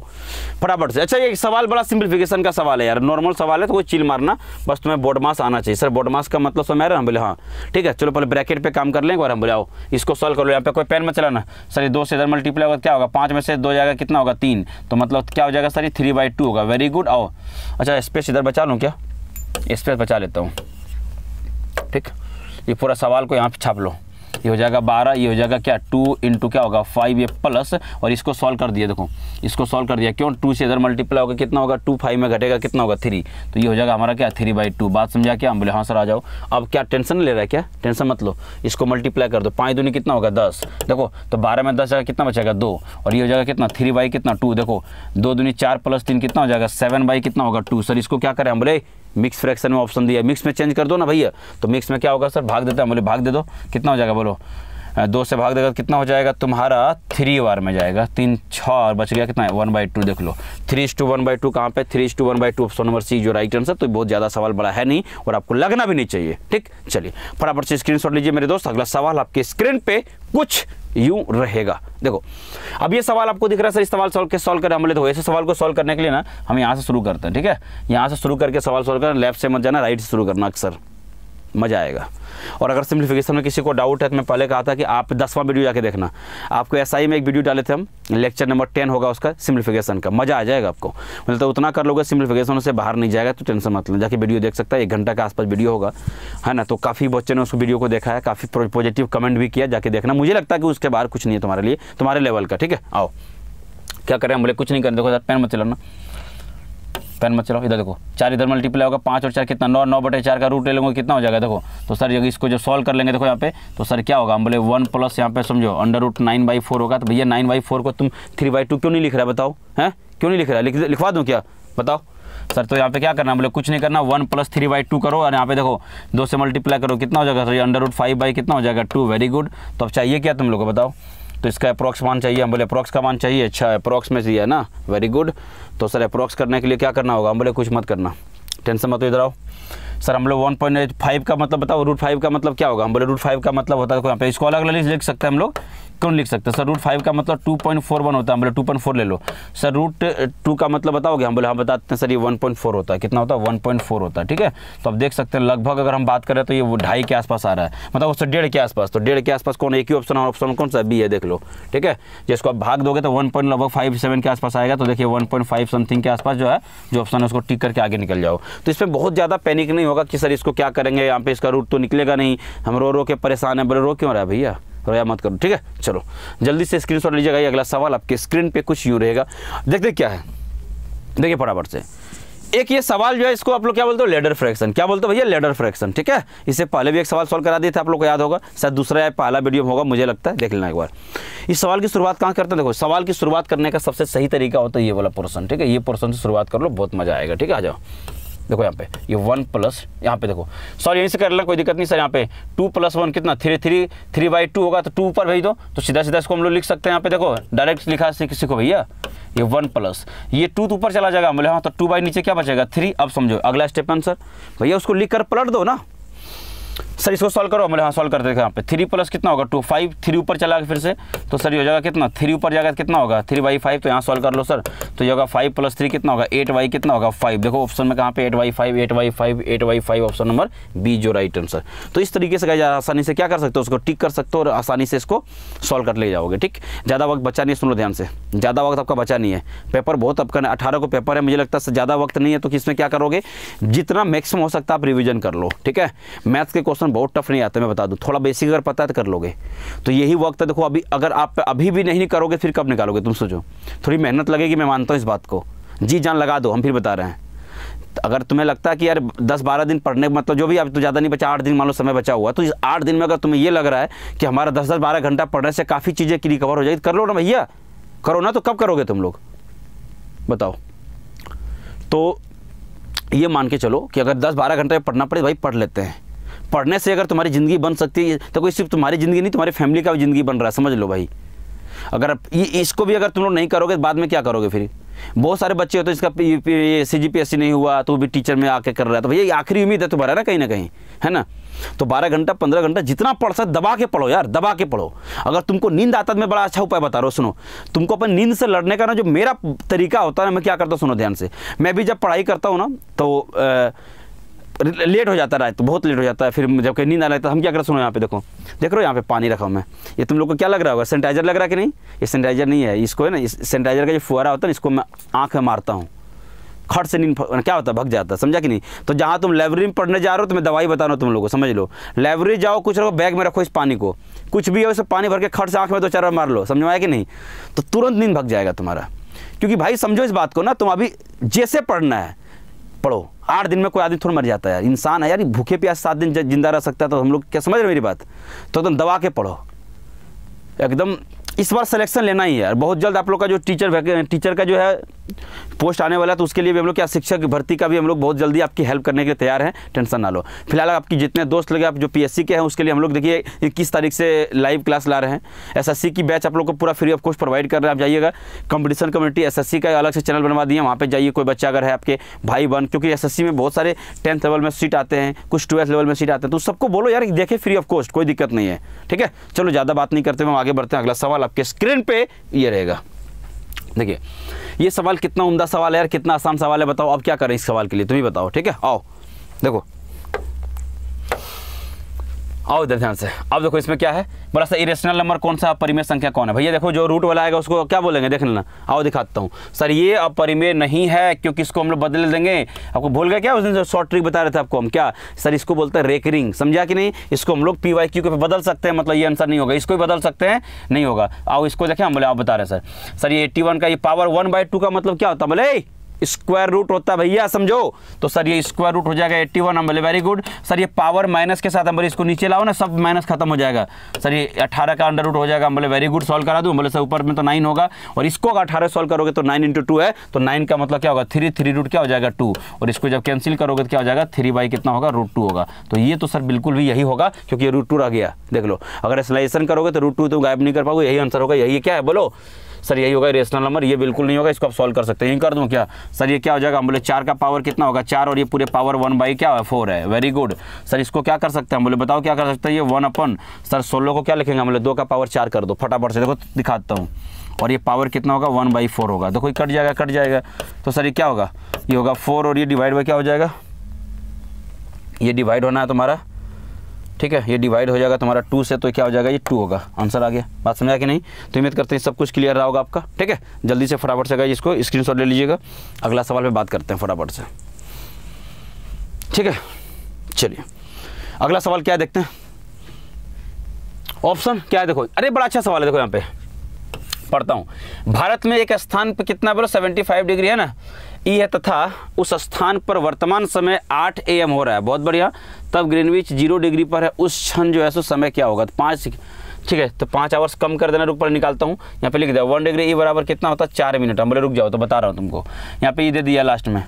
फटाफट से अच्छा ये सवाल बड़ा सिंप्लीफिकेशन का सवाल है यार नॉर्मल सवाल है तो कोई चील मारना बस तुम्हें बोर्ड मास आना चाहिए सर बोर्ड मास का मतलब समय हम बोले हाँ ठीक है चलो पहले ब्रैकेट पर काम कर लेंगे और हम बोले आओ इसको सॉल्व लो यहाँ पे कोई पेन में चलाना सर दो से इधर मल्टीप्लाई होगा क्या होगा पांच में से दो जाएगा कितना होगा तीन तो मतलब क्या हो जाएगा सर थ्री बाई होगा वेरी वेरी गुड आओ अच्छा स्पेस इधर बचा लूँ क्या स्पेस बचा लेता हूँ ठीक ये पूरा सवाल को यहाँ पे छाप लो ये हो जाएगा बारह ये हो जाएगा क्या टू इंटू क्या होगा फाइव ये प्लस और इसको सॉल्व कर दिया देखो इसको सॉल्व कर दिया क्यों टू से इधर मल्टीप्लाई होगा कितना होगा टू फाइव में घटेगा कितना होगा थ्री तो ये हो जाएगा हमारा क्या थ्री बाई टू बात समझा क्या हम बोले हाँ सर आ जाओ अब क्या टेंशन ले रहा है क्या टेंशन मत लो इसको मल्टीप्लाई कर दो पाँच दूनी कितना होगा दस देखो तो बारह में दस जाएगा कितना बचेगा दो और ये हो जाएगा कितना थ्री बाई कितना टू देखो दो दूनी चार प्लस तीन कितना हो जाएगा सेवन बाई कितना होगा टू सर इसको क्या करें हम बोले मिक्स फ्रैक्शन में ऑप्शन दिया मिक्स में चेंज कर दो ना भैया तो मिक्स में क्या होगा सर भाग देता है बोले भाग दे दो कितना हो जाएगा बोलो दो से भाग देगा कितना हो जाएगा तुम्हारा थ्री बार में जाएगा तीन छः और बच गया कितना है वन बाई टू देख लो three two one by two कहाँ पर three two one by two option number C जो राइट आंसर तो बहुत ज़्यादा सवाल बड़ा है नहीं और आपको लगना भी नहीं चाहिए ठीक चलिए फटाफट से स्क्रीन लीजिए मेरे दोस्त अगला सवाल आपके स्क्रीन पर कुछ यूं रहेगा देखो अब ये सवाल आपको दिख रहा है सर इस सवाल सॉल्व के सॉल्व करें हम बोले तो ऐसे सवाल को सॉल्व करने के लिए ना हम यहाँ से शुरू करते हैं ठीक है यहाँ से शुरू करके सवाल सॉल्व करना लेफ्ट से मत जाना राइट से शुरू करना अक्सर मज़ा आएगा और अगर सिम्प्लीफिकेशन में किसी को डाउट है तो मैं पहले कहा था कि आप दसवां वीडियो जाके देखना आपको एस में एक वीडियो डाले थे हम लेक्चर नंबर टेन होगा उसका सिम्प्लीफिकेशन का मज़ा आ जाएगा आपको मतलब तो उतना कर लोगे सिम्प्लीफिकेशन से बाहर नहीं जाएगा तो टेंशन मत लें जाके वीडियो देख सकता है एक घंटा के आसपास वीडियो होगा है ना तो काफ़ी बच्चों ने उस वीडियो को देखा है काफ़ी पॉजिटिव कमेंट भी किया जाके देखना मुझे लगता है कि उसके बाहर कुछ नहीं है तुम्हारे लिए तुम्हारे लेवल का ठीक है आओ क्या करें हम बोले कुछ नहीं करें देखो सर पेन मत चलाना पेन मत चलाओ इधर देखो चार इधर मल्टीप्लाई होगा पाँच और चार कितना नौ नौ बटे चार का रूट ले लेंगे कितना हो जाएगा देखो तो सर अगर इसको जो सॉल्व कर लेंगे देखो यहाँ पे तो सर क्या होगा हम बोले वन प्लस यहाँ पे समझो under root nine by four होगा तो भैया नाइन बाई फोर को तुम थ्री बाई टू क्यों नहीं लिख रहा है बताओ है क्यों नहीं लिख रहा है लिख लिखवा दूँ क्या बताओ सर तो यहाँ पे क्या करना बोले कुछ नहीं करना one plus three by two करो और यहाँ पे देखो दो से मल्टीप्लाई करो कितना हो जाएगा sir under root five by कितना हो जाएगा टू वेरी गुड तो अब चाहिए क्या तुम लोग को बताओ तो इसका अप्रोक्स मान चाहिए हम बोले अप्रॉक्स का मान चाहिए अच्छा अप्रोक्स में दिया ना वेरी गुड तो सर अप्रोक्स करने के लिए क्या करना होगा हम बोले कुछ मत करना टेंशन मत इधर आओ सर हम लोग वन पॉइंट फाइव का मतलब बताओ रूट फाइव का मतलब क्या होगा हम बोले रूट फाइव का मतलब होता है यहाँ पे इसको अलग अलग लिख सकते हैं हम लोग कौन लिख सकते हैं सर रूट फाइव का मतलब टू पॉइंट फोर वन होता है हम बोले टू पॉइंट फोर ले लो सर रूट टू का मतलब बताओगे हम बोले हम हाँ, बताते हैं सर ये वन पॉइंट फोर होता है कितना होता है वन पॉइंट फोर होता है ठीक है तो आप देख सकते हैं लगभग अगर हम बात करें तो ये ढाई के आसपास आ रहा है मतलब उससे डेढ़ के आसपास तो डेढ़ के आसपास कौन एक ही ऑप्शन और ऑप्शन कौन सा बी है देख लो ठीक है जिसको आप भाग दोगे तो वन पॉइंट लगभग फाइव सेवन के आसपास आएगा तो देखिए वन पॉइंट फाइव समथिंग के आसपास जो है जो ऑप्शन है उसको टिक करके आगे निकल जाओ तो इसमें बहुत ज़्यादा पैनिक नहीं होगा कि सर इसको क्या करेंगे यहाँ पे इसका रूट तो निकलेगा नहीं हम रो रो के परेशान है बोले रो क्यों रहा है भैया रोया मत करो ठीक है चलो जल्दी से स्क्रीन शॉट लीजिएगा ये अगला सवाल आपके स्क्रीन पर कुछ यूँ रहेगा देखते क्या है देखिए फटाफट से एक ये सवाल जो है इसको आप लोग क्या बोलते हो लेडर फ्रैक्शन क्या बोलते हो भैया लेडर फ्रैक्शन ठीक है इससे पहले भी एक सवाल सॉल्व करा दिए थे आप लोग को याद होगा शायद दूसरा या पहला वीडियो होगा मुझे लगता है देख लेना एक बार इस सवाल की शुरुआत कहाँ करते हैं देखो सवाल की शुरुआत करने का सबसे सही तरीका होता है ये वाला पोर्सन ठीक है ये पोर्सन से शुरुआत कर लो बहुत मजा आएगा ठीक है आ जाओ देखो यहाँ पे ये वन प्लस यहाँ पे देखो सॉरी यहीं से कर लेना कोई दिक्कत नहीं सर यहाँ पे टू प्लस वन कितना three three three by two होगा तो टू ऊपर भेज दो तो सीधा सीधा इसको हम लोग लिख सकते हैं यहाँ पे देखो डायरेक्ट लिखा से किसी को भैया ये वन प्लस ये टू तो ऊपर चला जाएगा बोले हाँ तो टू बाई नीचे क्या बचेगा थ्री अब समझो अगला स्टेप आंसर भैया उसको लिख कर पलट दो ना सर इसको सॉल्व करो हमारे हाँ सॉल्व करते थे यहाँ पे थ्री प्लस कितना होगा टू फाइव थ्री ऊपर चला फिर से तो सर ये हो जाएगा कितना थ्री ऊपर जाएगा तो कितना होगा थ्री बाई फाइव तो यहाँ सॉल्व कर लो सर तो ये होगा फाइव प्लस थ्री कितना होगा एट वाई कितना होगा फाइव देखो ऑप्शन में कहाँ पे eight Y five eight Y five eight Y five option number B जो राइट आंसर तो इस तरीके से आसानी से क्या कर सकते हो उसको टिक कर सकते हो और आसानी से इसको सॉल्व कर ले जाओगे ठीक ज़्यादा वक्त बचा नहीं सुन लो ध्यान से ज़्यादा वक्त आपका बचा नहीं है पेपर बहुत आपका अठारह को पेपर है मुझे लगता है ज़्यादा वक्त नहीं है तो किसमें क्या करोगे जितना मैक्सिमम हो सकता है आप रिविजन कर लो ठीक है मैथ्स के क्वेश्चन क्वेश्चन बहुत टफ नहीं आता मैं बता दूँ थोड़ा बेसिक अगर पता है तो कर लोगे तो यही वक्त है देखो अभी अगर आप अभी भी नहीं करोगे फिर कब निकालोगे तुम सोचो थोड़ी मेहनत लगेगी मैं मानता हूँ इस बात को जी जान लगा दो हम फिर बता रहे हैं तो अगर तुम्हें लगता है कि यार दस बारह दिन पढ़ने मतलब जो भी अब तो ज़्यादा नहीं बचा आठ दिन मान लो समय बचा हुआ तो इस आठ दिन में अगर तुम्हें ये लग रहा है कि हमारा दस दस बारह घंटा पढ़ने से काफ़ी चीज़ें की रिकवर हो जाएगी तो कर लो ना भैया करो ना तो कब करोगे तुम लोग बताओ तो ये मान के चलो कि अगर दस बारह घंटे पढ़ना पड़े भाई पढ़ लेते हैं पढ़ने से अगर तुम्हारी ज़िंदगी बन सकती है तो कोई सिर्फ तुम्हारी ज़िंदगी नहीं तुम्हारी फैमिली का भी ज़िंदगी बन रहा है समझ लो भाई अगर ये इसको भी अगर तुम लोग नहीं करोगे बाद में क्या करोगे फिर बहुत सारे बच्चे होते हैं जिसका ये सी जी पी एस सी नहीं हुआ तो भी टीचर में आके कर रहा है तो भैया आखिरी उम्मीद है तुम्हारा ना कहीं ना कहीं है ना तो 12 घंटा 15 घंटा जितना पढ़ सकते दबा के पढ़ो यार दबा के पढ़ो अगर तुमको नींद आता तो मैं बड़ा अच्छा उपाय बता रहा हूँ सुनो तुमको अपन नींद से लड़ने का ना जो मेरा तरीका होता है ना मैं क्या करता हूँ सुनो ध्यान से मैं भी जब पढ़ाई करता हूँ ना तो आ, लेट हो जाता है तो बहुत लेट हो जाता है फिर जब कहीं नींद आ जाता है हम क्या करें सुनो यहाँ पे देखो देख रहे हो यहाँ पे पानी रखा हूँ मैं ये तुम लोग को क्या लग रहा होगा सैनिटाइजर लग रहा है कि नहीं ये सैनिटाइजर नहीं है इसको है ना इस सैनिटाइजर का जो फुहरा होता है ना इसको मैं आँख में मारता हूँ खट से नींद क्या होता है भग जाता है समझा कि नहीं तो जहाँ तुम लाइब्रेरी में पढ़ने जा रहे हो तो मैं दवाई बता रहा हूँ तुम लोग को समझ लो लाइब्रेरी जाओ कुछ रखो बैग में रखो इस पानी को कुछ भी है उसे पानी भर के खट से आँख में दो चार बार मार लो समझ में आया कि नहीं तो तुरंत नींद भग जाएगा तुम्हारा क्योंकि भाई समझो इस बात को ना तुम अभी जैसे पढ़ना है पढ़ो आठ दिन में कोई आदमी थोड़ा मर जाता है यार इंसान है यार भूखे प्यास सात दिन जिंदा रह सकता है तो हम लोग क्या समझ रहे मेरी बात तो एकदम दबा के पढ़ो एकदम इस बार सिलेक्शन लेना ही है बहुत जल्द आप लोग का जो टीचर टीचर का जो है पोस्ट आने वाला है तो उसके लिए भी हम लोग क्या शिक्षक भर्ती का भी हम लोग बहुत जल्दी आपकी हेल्प करने के लिए तैयार हैं टेंशन ना लो फिलहाल आपकी जितने दोस्त लगे आप जो पीएससी के हैं उसके लिए हम लोग देखिए इक्कीस तारीख से लाइव क्लास ला रहे हैं एस की बैच आप लोग को पूरा फ्री ऑफ कॉस्ट प्रोवाइड कर रहे हैं आप जाइएगा कंपटीशन कम्युनिटी एस का अलग से चैनल बनवा दिए वहाँ पर जाइए कोई बच्चा अगर है आपके भाई बहन क्योंकि एस में बहुत सारे टेंथ लेवल में सीट आते हैं कुछ ट्वेल्थ लेवल में सीट आते हैं तो सबको बोलो यार देखें फ्री ऑफ कॉस्ट कोई दिक्कत नहीं है ठीक है चलो ज़्यादा बात नहीं करते हम आगे बढ़ते हैं अगला सवाल आपके स्क्रीन पे ये रहेगा देखिए ये सवाल कितना उमदा सवाल है यार कितना आसान सवाल है बताओ अब क्या करें इस सवाल के लिए तुम ही बताओ ठीक है आओ देखो आओ इधर ध्यान से अब देखो इसमें क्या है बड़ा सा इरेशनल नंबर कौन सा परिमेय संख्या कौन है भैया देखो जो रूट वाला आएगा उसको क्या बोलेंगे देख लेना आओ दिखाता हूँ सर ये अब परिमेय नहीं है क्योंकि इसको हम लोग बदल देंगे आपको भूल गया क्या उस दिन शॉर्ट ट्रिक बता रहे थे आपको हम क्या सर इसको बोलते हैं रेकरिंग समझा कि नहीं इसको हम लोग पी वाई क्यू के बदल सकते हैं मतलब ये आंसर नहीं होगा इसको भी बदल सकते हैं नहीं होगा आओ इसको देखें हम बोले आप बता रहे सर सर ये एट्टी का ये पावर वन बाई का मतलब क्या होता है बोले स्क्वायर रूट होता है भैया समझो तो सर ये स्क्वायर रूट हो जाएगा एट्टी वन बोले वेरी गुड सर ये पावर माइनस के साथ हम बोले इसको नीचे लाओ ना सब माइनस खत्म हो जाएगा सर ये अठारह का अंडर रूट हो जाएगा हम बोले वेरी गुड सॉल्व करा दूँ बोले सर ऊपर में तो नाइन होगा और इसको अगर अठारह सॉल्व करोगे तो नाइन इंटू टू है तो नाइन का मतलब क्या होगा थ्री थ्री रूट क्या हो जाएगा टू और इसको जब कैंसिल करोगे तो क्या हो जाएगा थ्री बाई कितना होगा रूट टू होगा तो ये तो सर बिल्कुल भी यही होगा क्योंकि ये रूट टू रह गया देख लो अगर एसलाइसन करोगे तो रूट टू तो गायब नहीं कर पाओगे यही आंसर होगा यही क्या है बोलो सर यही होगा रेशनल नंबर ये बिल्कुल नहीं होगा इसको आप सॉल्व कर सकते हैं यही कर दूँ क्या सर ये क्या हो जाएगा हम बोले चार का पावर कितना होगा चार और ये पूरे पावर वन बाई क्या है फोर है वेरी गुड सर इसको क्या कर सकते हैं हम बोले बताओ क्या कर सकते हैं ये वन अपन सर सोलो को क्या लिखेंगे हम बोले दो का पावर चार कर दो फटाफट से देखो दिखाता हूँ और ये पावर कितना होगा वन बाई फोर होगा देखो ये कट जाएगा कट जाएगा तो सर ये क्या होगा ये होगा फोर और ये डिवाइड बाई क्या हो जाएगा ये डिवाइड होना है तुम्हारा ठीक है ये डिवाइड हो जाएगा तुम्हारा टू से तो क्या हो जाएगा ये टू होगा आंसर आ गया बात समझा कि नहीं तो उम्मीद करते हैं सब कुछ क्लियर रहा होगा आपका ठीक है जल्दी से फटाफट से इसको स्क्रीन ले लीजिएगा अगला सवाल पर बात करते हैं फटाफट से ठीक है चलिए अगला सवाल क्या देखते हैं ऑप्शन क्या है देखो अरे बड़ा अच्छा सवाल है देखो यहाँ पे पढ़ता हूँ भारत में एक स्थान पर कितना बोलो 75 डिग्री है ना ये है तथा उस स्थान पर वर्तमान समय 8 एम हो रहा है बहुत बढ़िया तब ग्रीनविच जीरो डिग्री पर है उस क्षण जो है सो समय क्या होगा तो पाँच ठीक है तो पाँच आवर्स कम कर देना पर निकालता हूँ यहाँ पे लिख दिया वन डिग्री ई बराबर कितना होता है चार मिनट हम बोले रुक जाओ तो बता रहा हूँ तुमको यहाँ पे ये e दे दिया लास्ट में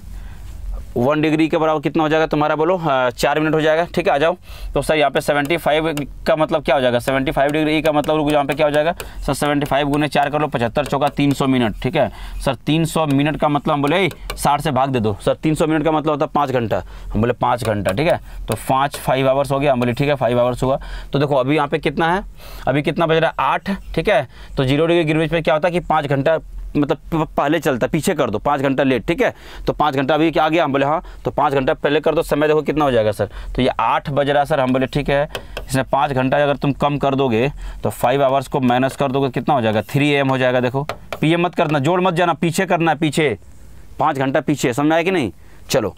वन डिग्री के बराबर कितना हो जाएगा तुम्हारा बोलो हाँ, चार मिनट हो जाएगा ठीक है आ जाओ तो सर यहाँ पे सेवेंटी फाइव का मतलब क्या हो जाएगा सेवेंटी फाइव डिग्री का मतलब रुको यहाँ पे क्या हो जाएगा सर सेवेंटी फाइव गुने चार कर लो पचहत्तर चौका तीन सौ मिनट ठीक है सर तीन सौ मिनट का मतलब हम बोले साठ से भाग दे दो सर तीन सौ मिनट का मतलब होता है पाँच घंटा हम बोले पाँच घंटा ठीक है तो पाँच फाइव आवर्स हो गया हम बोले ठीक है फाइव आवर्स हुआ तो देखो अभी यहाँ पे कितना है अभी कितना बज रहा है आठ ठीक है तो जीरो डिग्री गिरवेज पर क्या होता है कि पाँच घंटा मतलब पहले चलता पीछे कर दो पाँच घंटा लेट ठीक है तो पाँच घंटा अभी आ गया हम बोले हाँ तो पाँच घंटा पहले कर दो समय देखो कितना हो जाएगा सर तो ये आठ बज रहा है सर हम बोले ठीक है इसमें पाँच घंटा अगर तुम कम कर दोगे तो फाइव आवर्स को माइनस कर दोगे तो कितना हो जाएगा थ्री एम हो जाएगा देखो पी मत करना जोड़ मत जाना पीछे करना है पीछे पाँच घंटा पीछे समझ आया कि नहीं चलो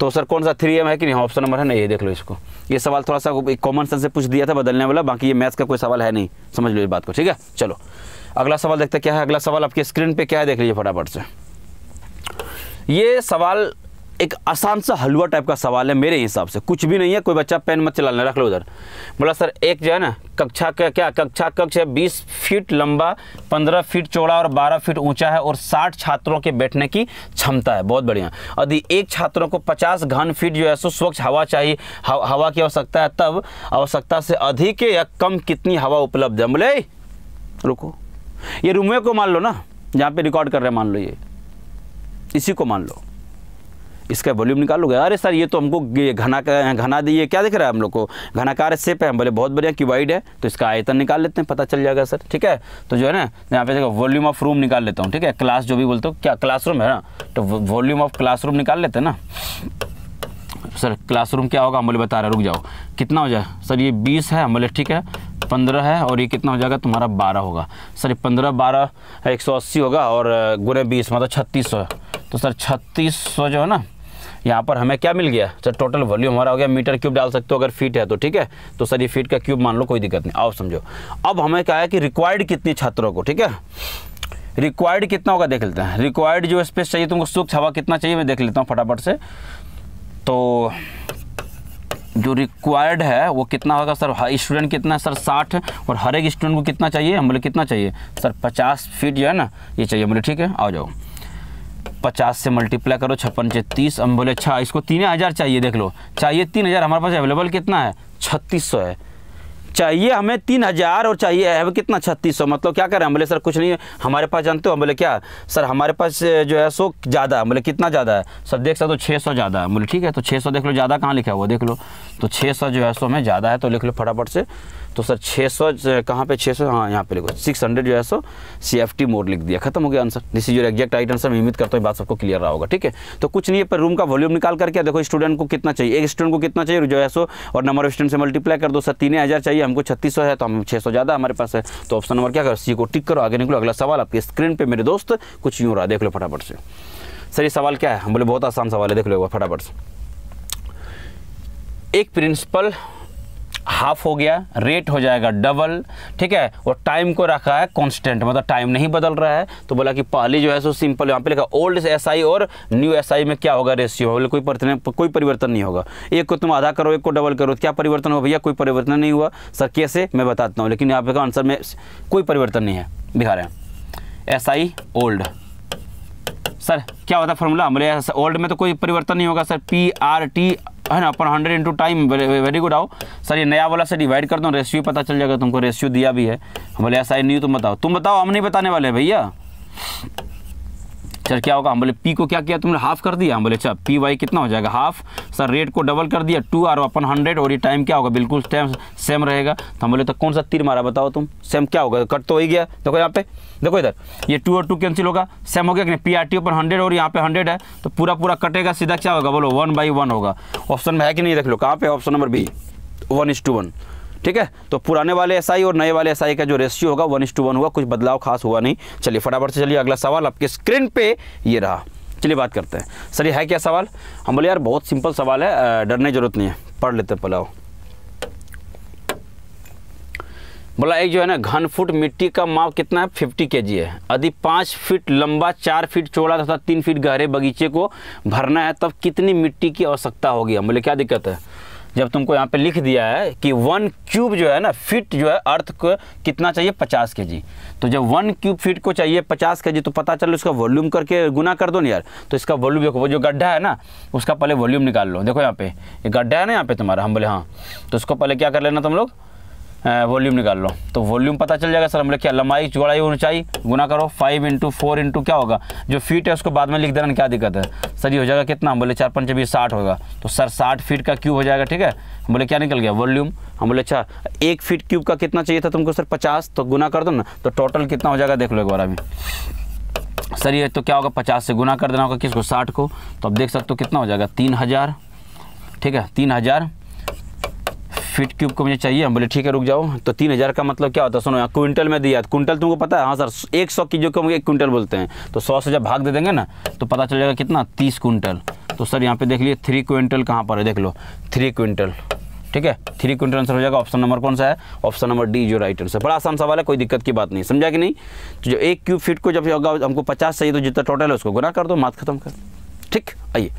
तो सर कौन सा थ्री एम है कि नहीं ऑप्शन हाँ, नंबर है नहीं ये देख लो इसको ये सवाल थोड़ा सा कॉमन सेंस से पूछ दिया था बदलने वाला बाकी ये मैथ्स का कोई सवाल है नहीं समझ लो इस बात को ठीक है चलो अगला सवाल देखते क्या है अगला सवाल आपके स्क्रीन पे क्या है देख लीजिए फटाफट से ये सवाल एक आसान सा हलवा टाइप का सवाल है मेरे हिसाब से कुछ भी नहीं है कोई बच्चा पेन मत ले रख लो उधर बोला सर एक जो है ना कक्षा का क्या कक्षा कक्ष है बीस फीट लंबा पंद्रह फीट चौड़ा और बारह फीट ऊंचा है और साठ छात्रों के बैठने की क्षमता है बहुत बढ़िया यदि एक छात्रों को पचास घन फीट जो है सो स्वच्छ हवा चाहिए हवा की आवश्यकता है तब आवश्यकता से अधिक या कम कितनी हवा उपलब्ध है बोले रुको ये रूमवे को मान लो ना जहाँ पे रिकॉर्ड कर रहे हैं मान लो ये इसी को मान लो इसका वॉल्यूम निकाल निकालोगे अरे सर ये तो हमको घना घना दिए क्या दिख रहा है हम लोग को घनाकार सेप है बोले बहुत बढ़िया वाइड है तो इसका आयतन निकाल लेते हैं पता चल जाएगा सर ठीक है तो जो है ना यहाँ पे देखो वॉल्यूम ऑफ रूम निकाल लेता हूँ ठीक है क्लास जो भी बोलते हो क्या क्लासरूम है ना तो वॉल्यूम ऑफ क्लासरूम निकाल लेते हैं ना सर क्लासरूम क्या होगा बोले बता रहे रुक जाओ कितना हो जाए सर ये बीस है बोले ठीक है पंद्रह है और ये कितना हो जाएगा तुम्हारा बारह होगा सर ये पंद्रह बारह एक सौ अस्सी होगा और गुने बीस मतलब छत्तीस सौ तो सर छत्तीस सौ जो है ना यहाँ पर हमें क्या मिल गया सर टोटल वॉल्यूम हमारा हो गया मीटर क्यूब डाल सकते हो अगर फीट है तो ठीक है तो सर ये फीट का क्यूब मान लो कोई दिक्कत नहीं आओ समझो अब हमें क्या है कि रिक्वायर्ड कितनी छात्रों को ठीक है रिक्वायर्ड कितना होगा देख लेते हैं रिक्वायर्ड जो स्पेस चाहिए तुमको सूक्ष्म हवा कितना चाहिए मैं देख लेता हूँ फटाफट से तो जो रिक्वायर्ड है वो कितना होगा सर स्टूडेंट कितना है सर साठ और हर एक स्टूडेंट को कितना चाहिए हम बोले कितना चाहिए सर पचास फीट जो है ना ये चाहिए हम बोले ठीक है आ जाओ पचास से मल्टीप्लाई करो छप्पन से तीस हम बोले अच्छा इसको तीन हज़ार चाहिए देख लो चाहिए तीन हज़ार हमारे पास अवेलेबल कितना है छत्तीस सौ है चाहिए हमें तीन हज़ार और चाहिए है कितना छत्तीस सौ मतलब क्या करें हम बोले सर कुछ नहीं है हमारे पास जानते हो हम बोले क्या सर हमारे पास जो है सो ज़्यादा बोले कितना ज़्यादा है सर देख सकते हो छः सौ ज़्यादा है बोले ठीक है तो छः सौ देख लो ज़्यादा कहाँ लिखा हुआ देख लो तो छः सौ जो है सो हमें ज़्यादा है तो लिख लो फटाफट से तो सर 600 सौ कहाँ पर छः सौ हाँ यहाँ पे लिखो 600 जो है सो सी एफ टी मोड लिख दिया खत्म हो गया answer this is your exact right answer मैं उम्मीद करता हूँ बात सबको क्लियर रहा होगा ठीक है तो कुछ नहीं है पर रूम का वॉल्यूम निकाल करके देखो स्टूडेंट को कितना चाहिए एक स्टूडेंट को कितना चाहिए जो है सो और नंबर ऑफ स्टूडेंट से मल्टीप्लाई कर दो सर तीन हज़ार चाहिए हमको छत्तीस है तो हम छः सौ ज़्यादा हमारे पास है तो ऑप्शन नंबर क्या करो सी को टिक करो आगे निकलो अगला सवाल आपके स्क्रीन पर मेरे दोस्त कुछ यूँ रहा देख लो फटाफट से सर ये सवाल क्या है हम बोले बहुत आसान सवाल है देख लो फटाफट से एक प्रिंसिपल हाफ हो गया रेट हो जाएगा डबल ठीक है और टाइम को रखा है कॉन्स्टेंट मतलब टाइम नहीं बदल रहा है तो बोला कि पहली जो है सो सिंपल यहाँ पे लिखा ओल्ड एस आई और न्यू एस आई में क्या होगा रेशियो बोले कोई कोई परिवर्तन नहीं होगा एक को तुम आधा करो एक को डबल करो तो क्या परिवर्तन हो भैया कोई परिवर्तन नहीं हुआ सर कैसे मैं बताता हूँ लेकिन यहाँ पे आंसर में कोई परिवर्तन नहीं है रहे हैं एस आई ओल्ड सर क्या होता है फॉर्मूला हमारे ओल्ड में तो कोई परिवर्तन नहीं होगा सर पी आर टी है ना अपन hundred into time very good आओ सर ये नया वाला से डिवाइड कर दो रेशियो पता चल जाएगा तुमको रेशियो दिया भी है हमारे यहाँ साइड नहीं तुम बताओ तुम बताओ हम नहीं बताने वाले भैया सर क्या होगा हम बोले पी को क्या किया तुमने हाफ कर दिया हम बोले अच्छा पी वाई कितना हो जाएगा हाफ सर रेट को डबल कर दिया टू आर अपन हंड्रेड और ये टाइम क्या होगा बिल्कुल टाइम सेम रहेगा तो हम बोले तो कौन सा तीर मारा बताओ तुम सेम क्या होगा कट तो वही गया देखो यहाँ पे देखो इधर ये टू और टू कैंसिल होगा सेम हो गया कि नहीं पी आर टी ऊपर हंड्रेड और यहाँ पे हंड्रेड है तो पूरा पूरा कटेगा सीधा क्या होगा बोलो वन बाई वन होगा ऑप्शन में है कि नहीं देख लो कहाँ पे option number B one is two one ठीक है तो पुराने वाले एसआई और नए वाले एसआई का जो रेशियो होगा वन टू वन हुआ कुछ बदलाव खास हुआ नहीं चलिए फटाफट से चलिए अगला सवाल आपके स्क्रीन पे ये रहा चलिए बात करते हैं सर ये है क्या सवाल हम बोले यार बहुत सिंपल सवाल है डरने जरूरत नहीं है पढ़ लेते हैं बोला एक जो है ना घन फुट मिट्टी का माप कितना है फिफ्टी के है यदि पाँच फीट लंबा चार फीट चौड़ा तथा तीन फीट गहरे बगीचे को भरना है तब कितनी मिट्टी की आवश्यकता होगी हम बोले क्या दिक्कत है जब तुमको यहाँ पे लिख दिया है कि वन क्यूब जो है ना फिट जो है अर्थ को कितना चाहिए पचास के जी तो जब वन क्यूब फिट को चाहिए पचास के जी तो पता चलो इसका वॉल्यूम करके गुना कर दो ना यार तो इसका वॉल्यूम देखो वो जो गड्ढा है ना उसका पहले वॉल्यूम निकाल लो देखो यहाँ पे ये गड्ढा है ना यहाँ पे तुम्हारा हम बोले हाँ तो उसको पहले क्या कर लेना तुम लोग वॉल्यूम निकाल लो तो वॉल्यूम पता चल जाएगा सर हम लोग क्या लंबाई चौड़ाई ऊंचाई गुना करो फाइव इंटू फोर इंटू क्या होगा जो फीट है उसको बाद में लिख देना क्या दिक्कत है सर ये हो जाएगा कितना हम बोले चार पंच बीस साठ होगा तो सर साठ फीट का क्यूब हो जाएगा ठीक है हम बोले क्या निकल गया वॉल्यूम हम बोले अच्छा एक फीट क्यूब का कितना चाहिए था तुमको सर पचास तो गुना कर दो ना तो टोटल कितना हो जाएगा देख लो एक बार अभी सर ये तो क्या होगा पचास से गुना कर देना होगा किसको साठ को तो अब देख सकते हो कितना हो जाएगा तीन हज़ार ठीक है तीन हज़ार फीट क्यूब को मुझे चाहिए हम बोले ठीक है रुक जाओ तो तीन हज़ार का मतलब क्या होता है सुनो क्विंटल में दिया क्विंटल तुमको पता है हाँ सर एक सौ की जो कि हम एक क्विंटल बोलते हैं तो सौ से जब भाग दे देंगे ना तो पता चल जाएगा कितना तीस क्विंटल तो सर यहाँ पे देख लिए थ्री क्विंटल कहाँ पर है देख लो थ्री क्विंटल ठीक है थ्री क्विंटल आंसर हो जाएगा ऑप्शन नंबर कौन सा है ऑप्शन नंबर डी जो राइट आंसर बड़ा आसान सवाल है कोई दिक्कत की बात नहीं समझा कि नहीं तो जो एक क्यूब फीट को जब होगा हमको पचास चाहिए तो जितना टोटल है उसको गुना कर दो मात खत्म कर ठीक आइए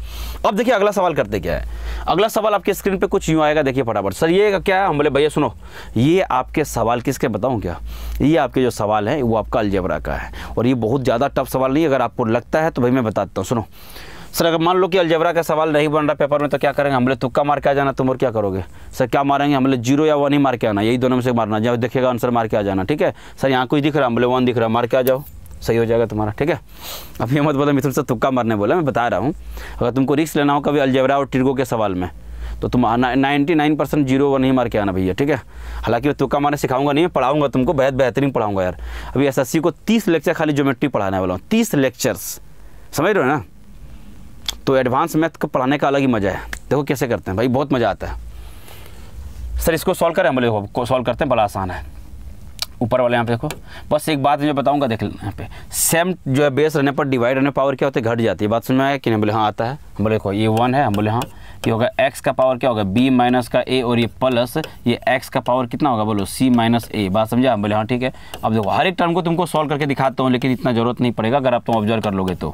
अब देखिए अगला सवाल करते क्या है अगला सवाल आपके स्क्रीन पे कुछ यूँ आएगा देखिए फटाफट सर ये क्या है हम बोले भैया सुनो ये आपके सवाल किसके बताऊँ क्या ये आपके जो सवाल हैं वो आपका अलजबरा का है और ये बहुत ज़्यादा टफ सवाल नहीं अगर आपको लगता है तो भाई मैं बताता हूँ सुनो सर अगर मान लो कि अलजबरा का सवाल नहीं बन रहा पेपर में तो क्या करेंगे हमले तुक्का मार के आ जाना तुम और क्या करोगे सर क्या मारेंगे हमले जीरो या वन ही मार के आना यही दोनों में से मारना जाओ देखेगा आंसर मार के आ जाना ठीक है सर यहाँ कुछ दिख रहा है हमले वन दिख रहा है मार के आ जाओ सही हो जाएगा तुम्हारा ठीक है अब ये मत बोला मित्र से तुक्का मारने बोला मैं बता रहा हूँ अगर तुमको रिस्क लेना हो कभी अलजेबरा और टिरगो के सवाल में तो तुम ninety nine percent zero one ही मार के आना भैया ठीक है हालांकि मैं तुक्का मारने सिखाऊंगा नहीं पढ़ाऊंगा तुमको बेहद बेहतरीन पढ़ाऊंगा यार अभी एस को तीस लेक्चर खाली ज्योमेट्री पढ़ाने वाला हूँ तीस लेक्चर्स समझ रहे हो ना तो एडवांस मैथ को पढ़ाने का अलग ही मज़ा है देखो कैसे करते हैं भाई बहुत मज़ा आता है सर इसको सॉल्व करें हम लोग सॉल्व करते हैं बड़ा आसान है ऊपर वाले यहाँ पे देखो बस एक बात जो बताऊंगा देख लेना यहाँ पे सेम जो है बेस रहने पर डिवाइड रहने पावर क्या होती है घट जाती है बात सुन में आया कि नहीं बोले हाँ आता है हम बोले देखो ये वन है हम बोले हाँ ये होगा एक्स का पावर क्या होगा बी माइनस का ए और ये प्लस ये एक्स का पावर कितना होगा बोलो सी माइनस ए बात समझा हम बोले हाँ ठीक है अब देखो हर एक टर्म को तुमको सॉल्व करके दिखाता हूँ लेकिन इतना ज़रूरत नहीं पड़ेगा अगर आप तुम ऑब्जर्व कर लोगे तो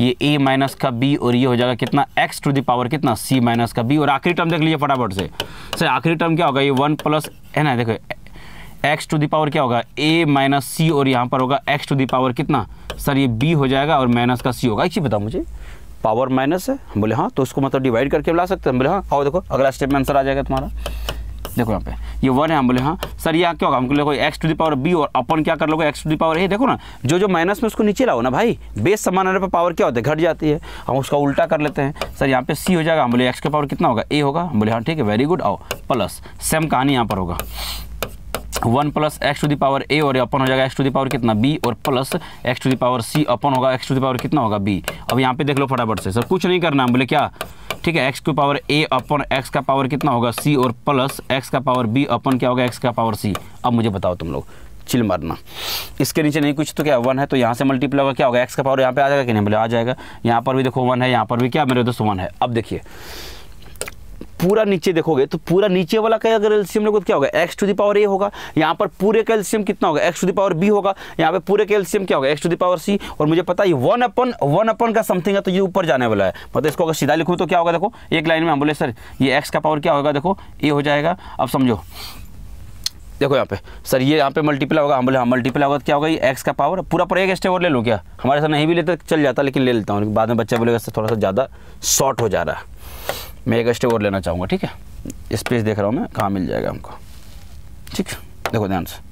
ये ए माइनस का बी और ये हो जाएगा कितना एक्स टू दी पावर कितना सी माइनस का बी और आखिरी टर्म देख लीजिए फटाफट से सर आखिरी टर्म क्या होगा ये वन प्लस है ना देखो एक्स टू पावर क्या होगा ए माइनस सी और यहाँ पर होगा एक्स टू पावर कितना सर ये बी हो जाएगा और माइनस का सी होगा एक चीज़ बताओ मुझे पावर माइनस है हम बोले हाँ तो उसको मतलब डिवाइड करके ला सकते हैं बोले हाँ आओ देखो अगला स्टेप में आंसर आ जाएगा तुम्हारा देखो यहाँ पे ये वन है हम बोले हाँ सर यहाँ क्या होगा हमको देखो X to the power B और अपन क्या कर लोगे X to the power A देखो ना जो जो माइनस में उसको नीचे लाओ ना भाई बेस समान रहने पर पावर क्या होता है घट जाती है हम उसका उल्टा कर लेते हैं सर यहाँ पे सी हो जाएगा हम बोले एक्स का पावर कितना होगा ए होगा हम बोले हाँ ठीक है वेरी गुड आओ प्लस सेम कहानी यहाँ पर होगा one plus X to the power A और अपन हो जाएगा एक्स टू दी पावर कितना बी और plus X to the power C अपन होगा एक्स टू दी पावर कितना होगा बी अब यहाँ पे देख लो फटाफट से सर कुछ नहीं करना बोले क्या ठीक है एक्स की पावर ए अपन एक्स का पावर कितना होगा सी और प्लस एक्स का पावर बी अपन क्या होगा एक्स का पावर सी अब मुझे बताओ तुम लोग चिल मारना इसके नीचे नहीं कुछ तो क्या वन है तो यहाँ से मल्टीप्लाई होगा क्या होगा एक्स का पावर यहाँ पे आ जाएगा कि नहीं बोले आ जाएगा यहाँ पर भी देखो वन है यहाँ पर भी क्या मेरे दोस्तों वन है अब देखिए पूरा नीचे देखोगे तो पूरा नीचे वाला का अगर एल्सियम लोगे तो क्या होगा X to the power A होगा यहाँ पर पूरे का एल्सियम कितना होगा X to the power B होगा यहाँ पे पूरे का एल्सियम क्या होगा X to the power C और मुझे पता है वन अपन वन अपन का समथिंग है तो ये ऊपर जाने वाला है मतलब इसको अगर सीधा लिखूँ तो क्या होगा देखो एक लाइन में हम बोले सर ये एक्स का पावर क्या होगा देखो ए हो जाएगा अब समझो देखो यहाँ पे सर ये यहाँ पे मल्टीप्लाई होगा हम बोले हाँ मल्टीप्लाई होगा तो क्या होगा ये एक्स का पावर पूरा पर एक स्टेप और ले लो क्या हमारे साथ नहीं भी लेते चल जाता लेकिन ले लेता हूँ बाद में बच्चा बोलेगा सर थोड़ा सा ज़्यादा शॉर्ट हो जा रहा है मैं एक स्टेप और लेना चाहूँगा ठीक है स्पेस देख रहा हूँ मैं कहाँ मिल जाएगा हमको ठीक देखो ध्यान से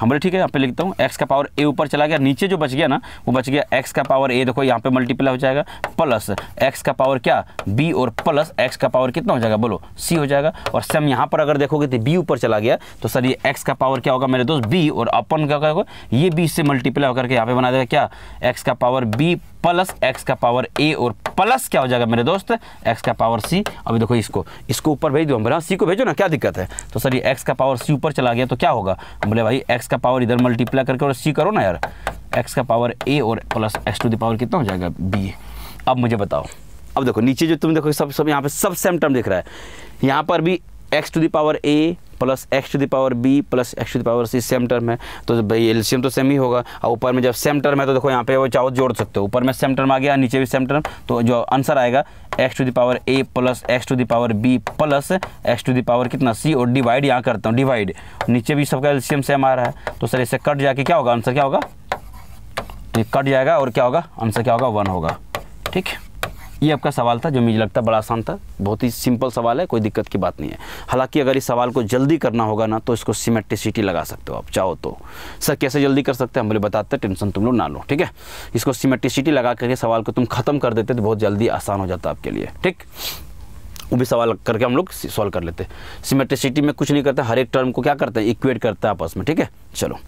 हमारे ठीक है यहाँ पे लिखता हूँ एक्स का पावर ए ऊपर चला गया नीचे जो बच गया ना वो बच गया एक्स का पावर ए देखो यहाँ पे मल्टीप्लाई हो जाएगा प्लस एक्स का पावर क्या बी और प्लस एक्स का पावर कितना हो जाएगा बोलो सी हो जाएगा और सेम यहाँ पर अगर देखोगे तो बी ऊपर चला गया तो सर ये एक्स का पावर क्या होगा मेरे दोस्त बी और अपन क्या होगा ये बी से मल्टीप्लाई होकर के यहाँ पे बना देगा क्या एक्स का पावर बी प्लस एक्स का पावर ए और प्लस क्या हो जाएगा मेरे दोस्त एक्स का पावर सी अभी देखो इसको इसको ऊपर भेज दो बोले सी को भेजो ना क्या दिक्कत है तो सर ये एक्स का पावर सी ऊपर चला गया तो क्या होगा बोले भाई एक्स का पावर इधर मल्टीप्लाई करके और सी करो ना यार एक्स का पावर ए और प्लस एक्स टू दावर कितना हो जाएगा बी अब मुझे बताओ अब देखो नीचे जो तुम देखो सब सब यहाँ पे सब सेम टर्म दिख रहा है यहाँ पर भी X to the power A plus X to the power B plus X to the power C same term है तो भाई एल्शियम तो सेम ही होगा और ऊपर में जब सेम टर्म है तो देखो यहाँ पे वो चाहो जोड़ सकते हो ऊपर में सेम टर्म आ गया नीचे भी सेम टर्म तो जो आंसर आएगा X to the power A plus X to the power B plus X to the power कितना सी और डिवाइड यहाँ करता हूँ डिवाइड नीचे भी सबका एल्शियम सेम आ रहा है तो सर इसे कट जाके क्या होगा आंसर क्या होगा ये कट जाएगा और क्या होगा आंसर क्या होगा वन होगा ठीक है ये आपका सवाल था जो मुझे लगता है बड़ा आसान था बहुत ही सिंपल सवाल है कोई दिक्कत की बात नहीं है हालांकि अगर इस सवाल को जल्दी करना होगा ना तो इसको सिमेट्रिसिटी लगा सकते हो आप चाहो तो सर कैसे जल्दी कर सकते हैं हम बोले बताते हैं टेंशन तुम लोग ना लो ठीक है इसको सिमेट्रिसिटी लगा करके सवाल को तुम ख़त्म कर देते तो बहुत जल्दी आसान हो जाता आपके लिए ठीक वो भी सवाल करके हम लोग सॉल्व कर लेते हैं सिमेट्रिसिटी में कुछ नहीं करते हर एक टर्म को क्या करते हैं इक्वेट करते हैं आपस में ठीक है चलो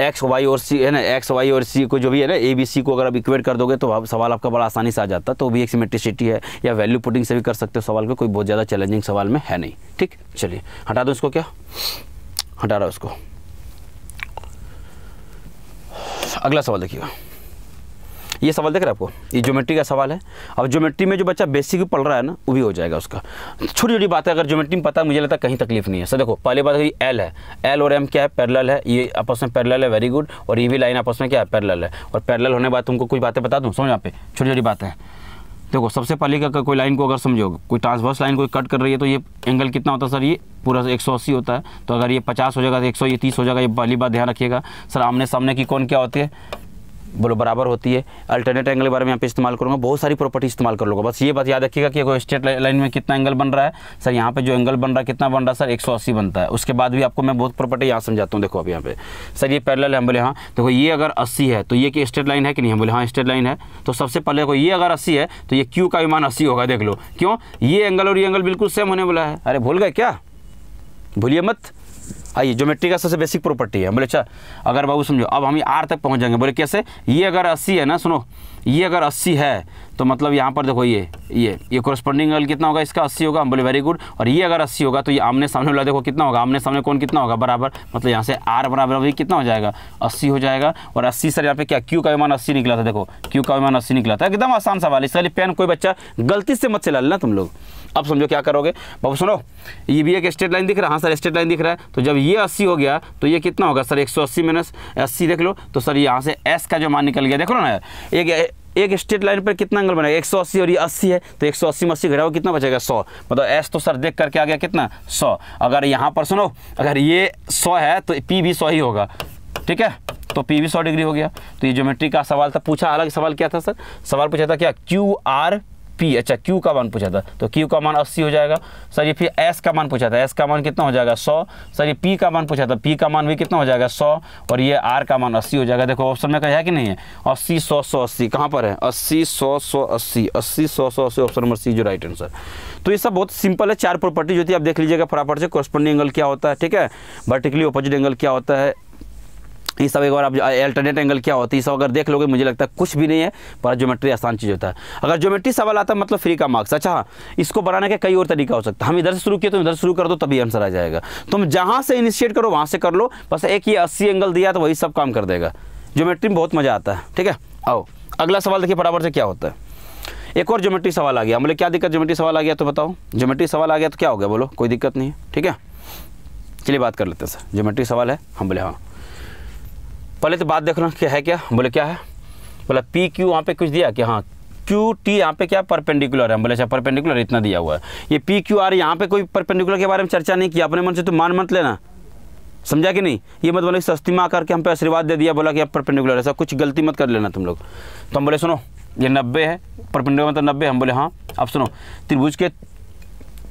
एक्स वाई और सी है ना एक्स वाई और सी को जो भी है ना ए बी सी को अगर आप इक्वेट कर दोगे तो सवाल आपका बड़ा आसानी से आ जाता तो भी एक सीमेट्रिसिटी है या वैल्यू पुटिंग से भी कर सकते हो सवाल को कोई बहुत ज़्यादा चैलेंजिंग सवाल में है नहीं ठीक चलिए हटा दो इसको क्या हटा रहा उसको अगला सवाल देखिएगा ये सवाल देख रहे हैं आपको ये ज्योमेट्री का सवाल है और ज्योमेट्री में जो बच्चा बेसिक पढ़ रहा है ना वो भी हो जाएगा उसका छोटी छोटी बात है अगर ज्योमेट्री में पता मुझे लगता है कहीं तकलीफ नहीं है सर देखो पहली बात है एल है एल और एम क्या है पैरल है ये आपस में पैरल है वेरी गुड और ये भी लाइन आपस में क्या है पैरल है और पैरल होने के बाद तुमको कुछ बातें बता दूँ समझ यहाँ पे छोटी छोटी बातें है देखो सबसे पहले का कोई लाइन को अगर समझो कोई ट्रांसवर्स लाइन कोई कट कर रही है तो ये एंगल कितना होता है सर ये पूरा एक सौ अस्सी होता है तो अगर ये पचास हो जाएगा तो एक सौ ये तीस हो जाएगा ये पहली बात ध्यान रखिएगा सर आमने सामने की कौन क्या होती है बोलो बराबर होती है अल्टरनेट एंगल के बारे में यहाँ पे इस्तेमाल करूँगा बहुत सारी प्रॉपर्टी इस्तेमाल कर लूँगा बस ये बात याद रखिएगा कि अगर स्ट्रेट लाइन में कितना एंगल बन रहा है सर यहाँ पे जो एंगल बन रहा है कितना बन रहा है सर अस्सी बनता है उसके बाद भी आपको मैं बहुत प्रॉपर्टी यहाँ समझाता हूँ देखो अब यहाँ पे सर ये पैरल है हम बोले हाँ देखो ये अगर अस्सी है तो ये कि स्ट्रेट लाइन है कि नहीं हम बोले हाँ स्ट्रेट लाइन है तो सबसे पहले देखो ये अगर अस्सी है तो ये क्यू का विमान अस्सी होगा देख लो क्यों ये एंगल और ये एंगल बिल्कुल सेम होने वाला है अरे भूल गए क्या भूलिए मत आइए ज्योमेट्री का सबसे बेसिक प्रॉपर्टी है बोले अच्छा अगर बाबू समझो अब हम आर तक पहुंच जाएंगे बोले कैसे ये अगर अस्सी है ना सुनो ये अगर अस्सी है तो मतलब यहाँ पर देखो ये ये ये कॉरस्पॉन्डिंग एंगल कितना होगा इसका अस्सी होगा हम बोले वेरी गुड और ये अगर अस्सी होगा तो ये आमने सामने वाला देखो कितना होगा आमने सामने कौन कितना होगा बराबर मतलब यहाँ से आर बराबर अभी कितना हो जाएगा अस्सी हो जाएगा और अस्सी सर यहाँ पे क्या क्यू का विमान अस्सी निकला था देखो क्यू का विमान अस्सी निकला था एकदम आसान सवाल इसलिए पेन कोई बच्चा गलती से मत चला लेना तुम लोग अब समझो क्या करोगे बाबू सुनो ये भी एक स्ट्रेट लाइन दिख रहा है हाँ सर स्ट्रेट लाइन दिख रहा है तो जब ये अस्सी हो गया तो ये कितना होगा सर एक सौ अस्सी माइनस अस्सी देख लो तो सर यहाँ से एस का जो मान निकल गया देख लो ना एक एक स्ट्रेट लाइन पर कितना एंगल सौ अस्सी और ये अस्सी है तो एक सौ अस्सी में अस्सी घटाओ कितना बचेगा सौ मतलब एस तो सर देख करके आ गया कितना सौ अगर यहाँ पर सुनो अगर ये सौ है तो पी भी सौ ही होगा ठीक है तो पी भी सौ डिग्री हो गया तो ये ज्योमेट्री का सवाल था पूछा अलग सवाल क्या था सर सवाल पूछा था क्या क्यू आर पी अच्छा क्यू का मान पूछा था तो क्यू का मान अस्सी हो जाएगा सर ये फिर एस का मान पूछा था एस का मान कितना हो जाएगा सौ सर ये पी का मान पूछा था पी का मान भी कितना हो जाएगा सौ और ये आर का मान अस्सी हो जाएगा देखो ऑप्शन में कहा है कि नहीं है अस्सी सौ सौ अस्सी कहाँ पर है अस्सी सौ सौ अस्सी अस्सी सौ सौ अस्सी ऑप्शन नंबर सी जो राइट आंसर तो ये सब बहुत सिंपल है चार प्रॉपर्टी जो थी आप देख लीजिएगा फटाफट से कोरस्पॉन्डिंग एंगल क्या होता है ठीक है वर्टिकली ऑपोजिट एंगल क्या होता है ये सब एक बार आप अल्टरनेट एंगल क्या होती है सब अगर देख लोगे मुझे लगता है कुछ भी नहीं है पर ज्योमेट्री आसान चीज़ होता है अगर ज्योमेट्री सवाल आता है मतलब फ्री का मार्क्स अच्छा हाँ इसको बनाने का कई और तरीका हो सकता है हम इधर से शुरू किए तो इधर शुरू कर दो तभी आंसर आ जाएगा तुम जहाँ से इनिशिएट करो वहाँ से कर लो बस एक ही अस्सी एंगल दिया तो वही सब काम कर देगा ज्योमेट्री में बहुत मज़ा आता है ठीक है आओ अगला सवाल देखिए बराबर से क्या होता है एक और ज्योमेट्री सवाल आ गया बोले क्या दिक्कत ज्योमेट्री सवाल आ गया तो बताओ ज्योमेट्री सवाल आ गया तो क्या हो गया बोलो कोई दिक्कत नहीं है ठीक है चलिए बात कर लेते हैं सर ज्योमेट्री सवाल है हम बोले हाँ पहले तो बात देख लो क्या है क्या बोले क्या है बोला पी क्यू वहाँ पे कुछ दिया कि हाँ क्यू टी यहाँ पे क्या परपेंडिकुलर है बोले अच्छा परपेंडिकुलर इतना दिया हुआ है ये पी क्यू आर यहाँ पे कोई परपेंडिकुलर के बारे में चर्चा नहीं किया अपने मन से तो मान मत लेना समझा कि नहीं ये मत बोले कि सस्ती माँ करके हम पे आशीर्वाद दे दिया बोला कि आप परपेंडिकुलर ऐसा कुछ गलती मत कर लेना तुम लोग तो हम बोले सुनो ये नब्बे है परपेंडिकुलर मतलब नब्बे हम बोले हाँ अब सुनो त्रिभुज के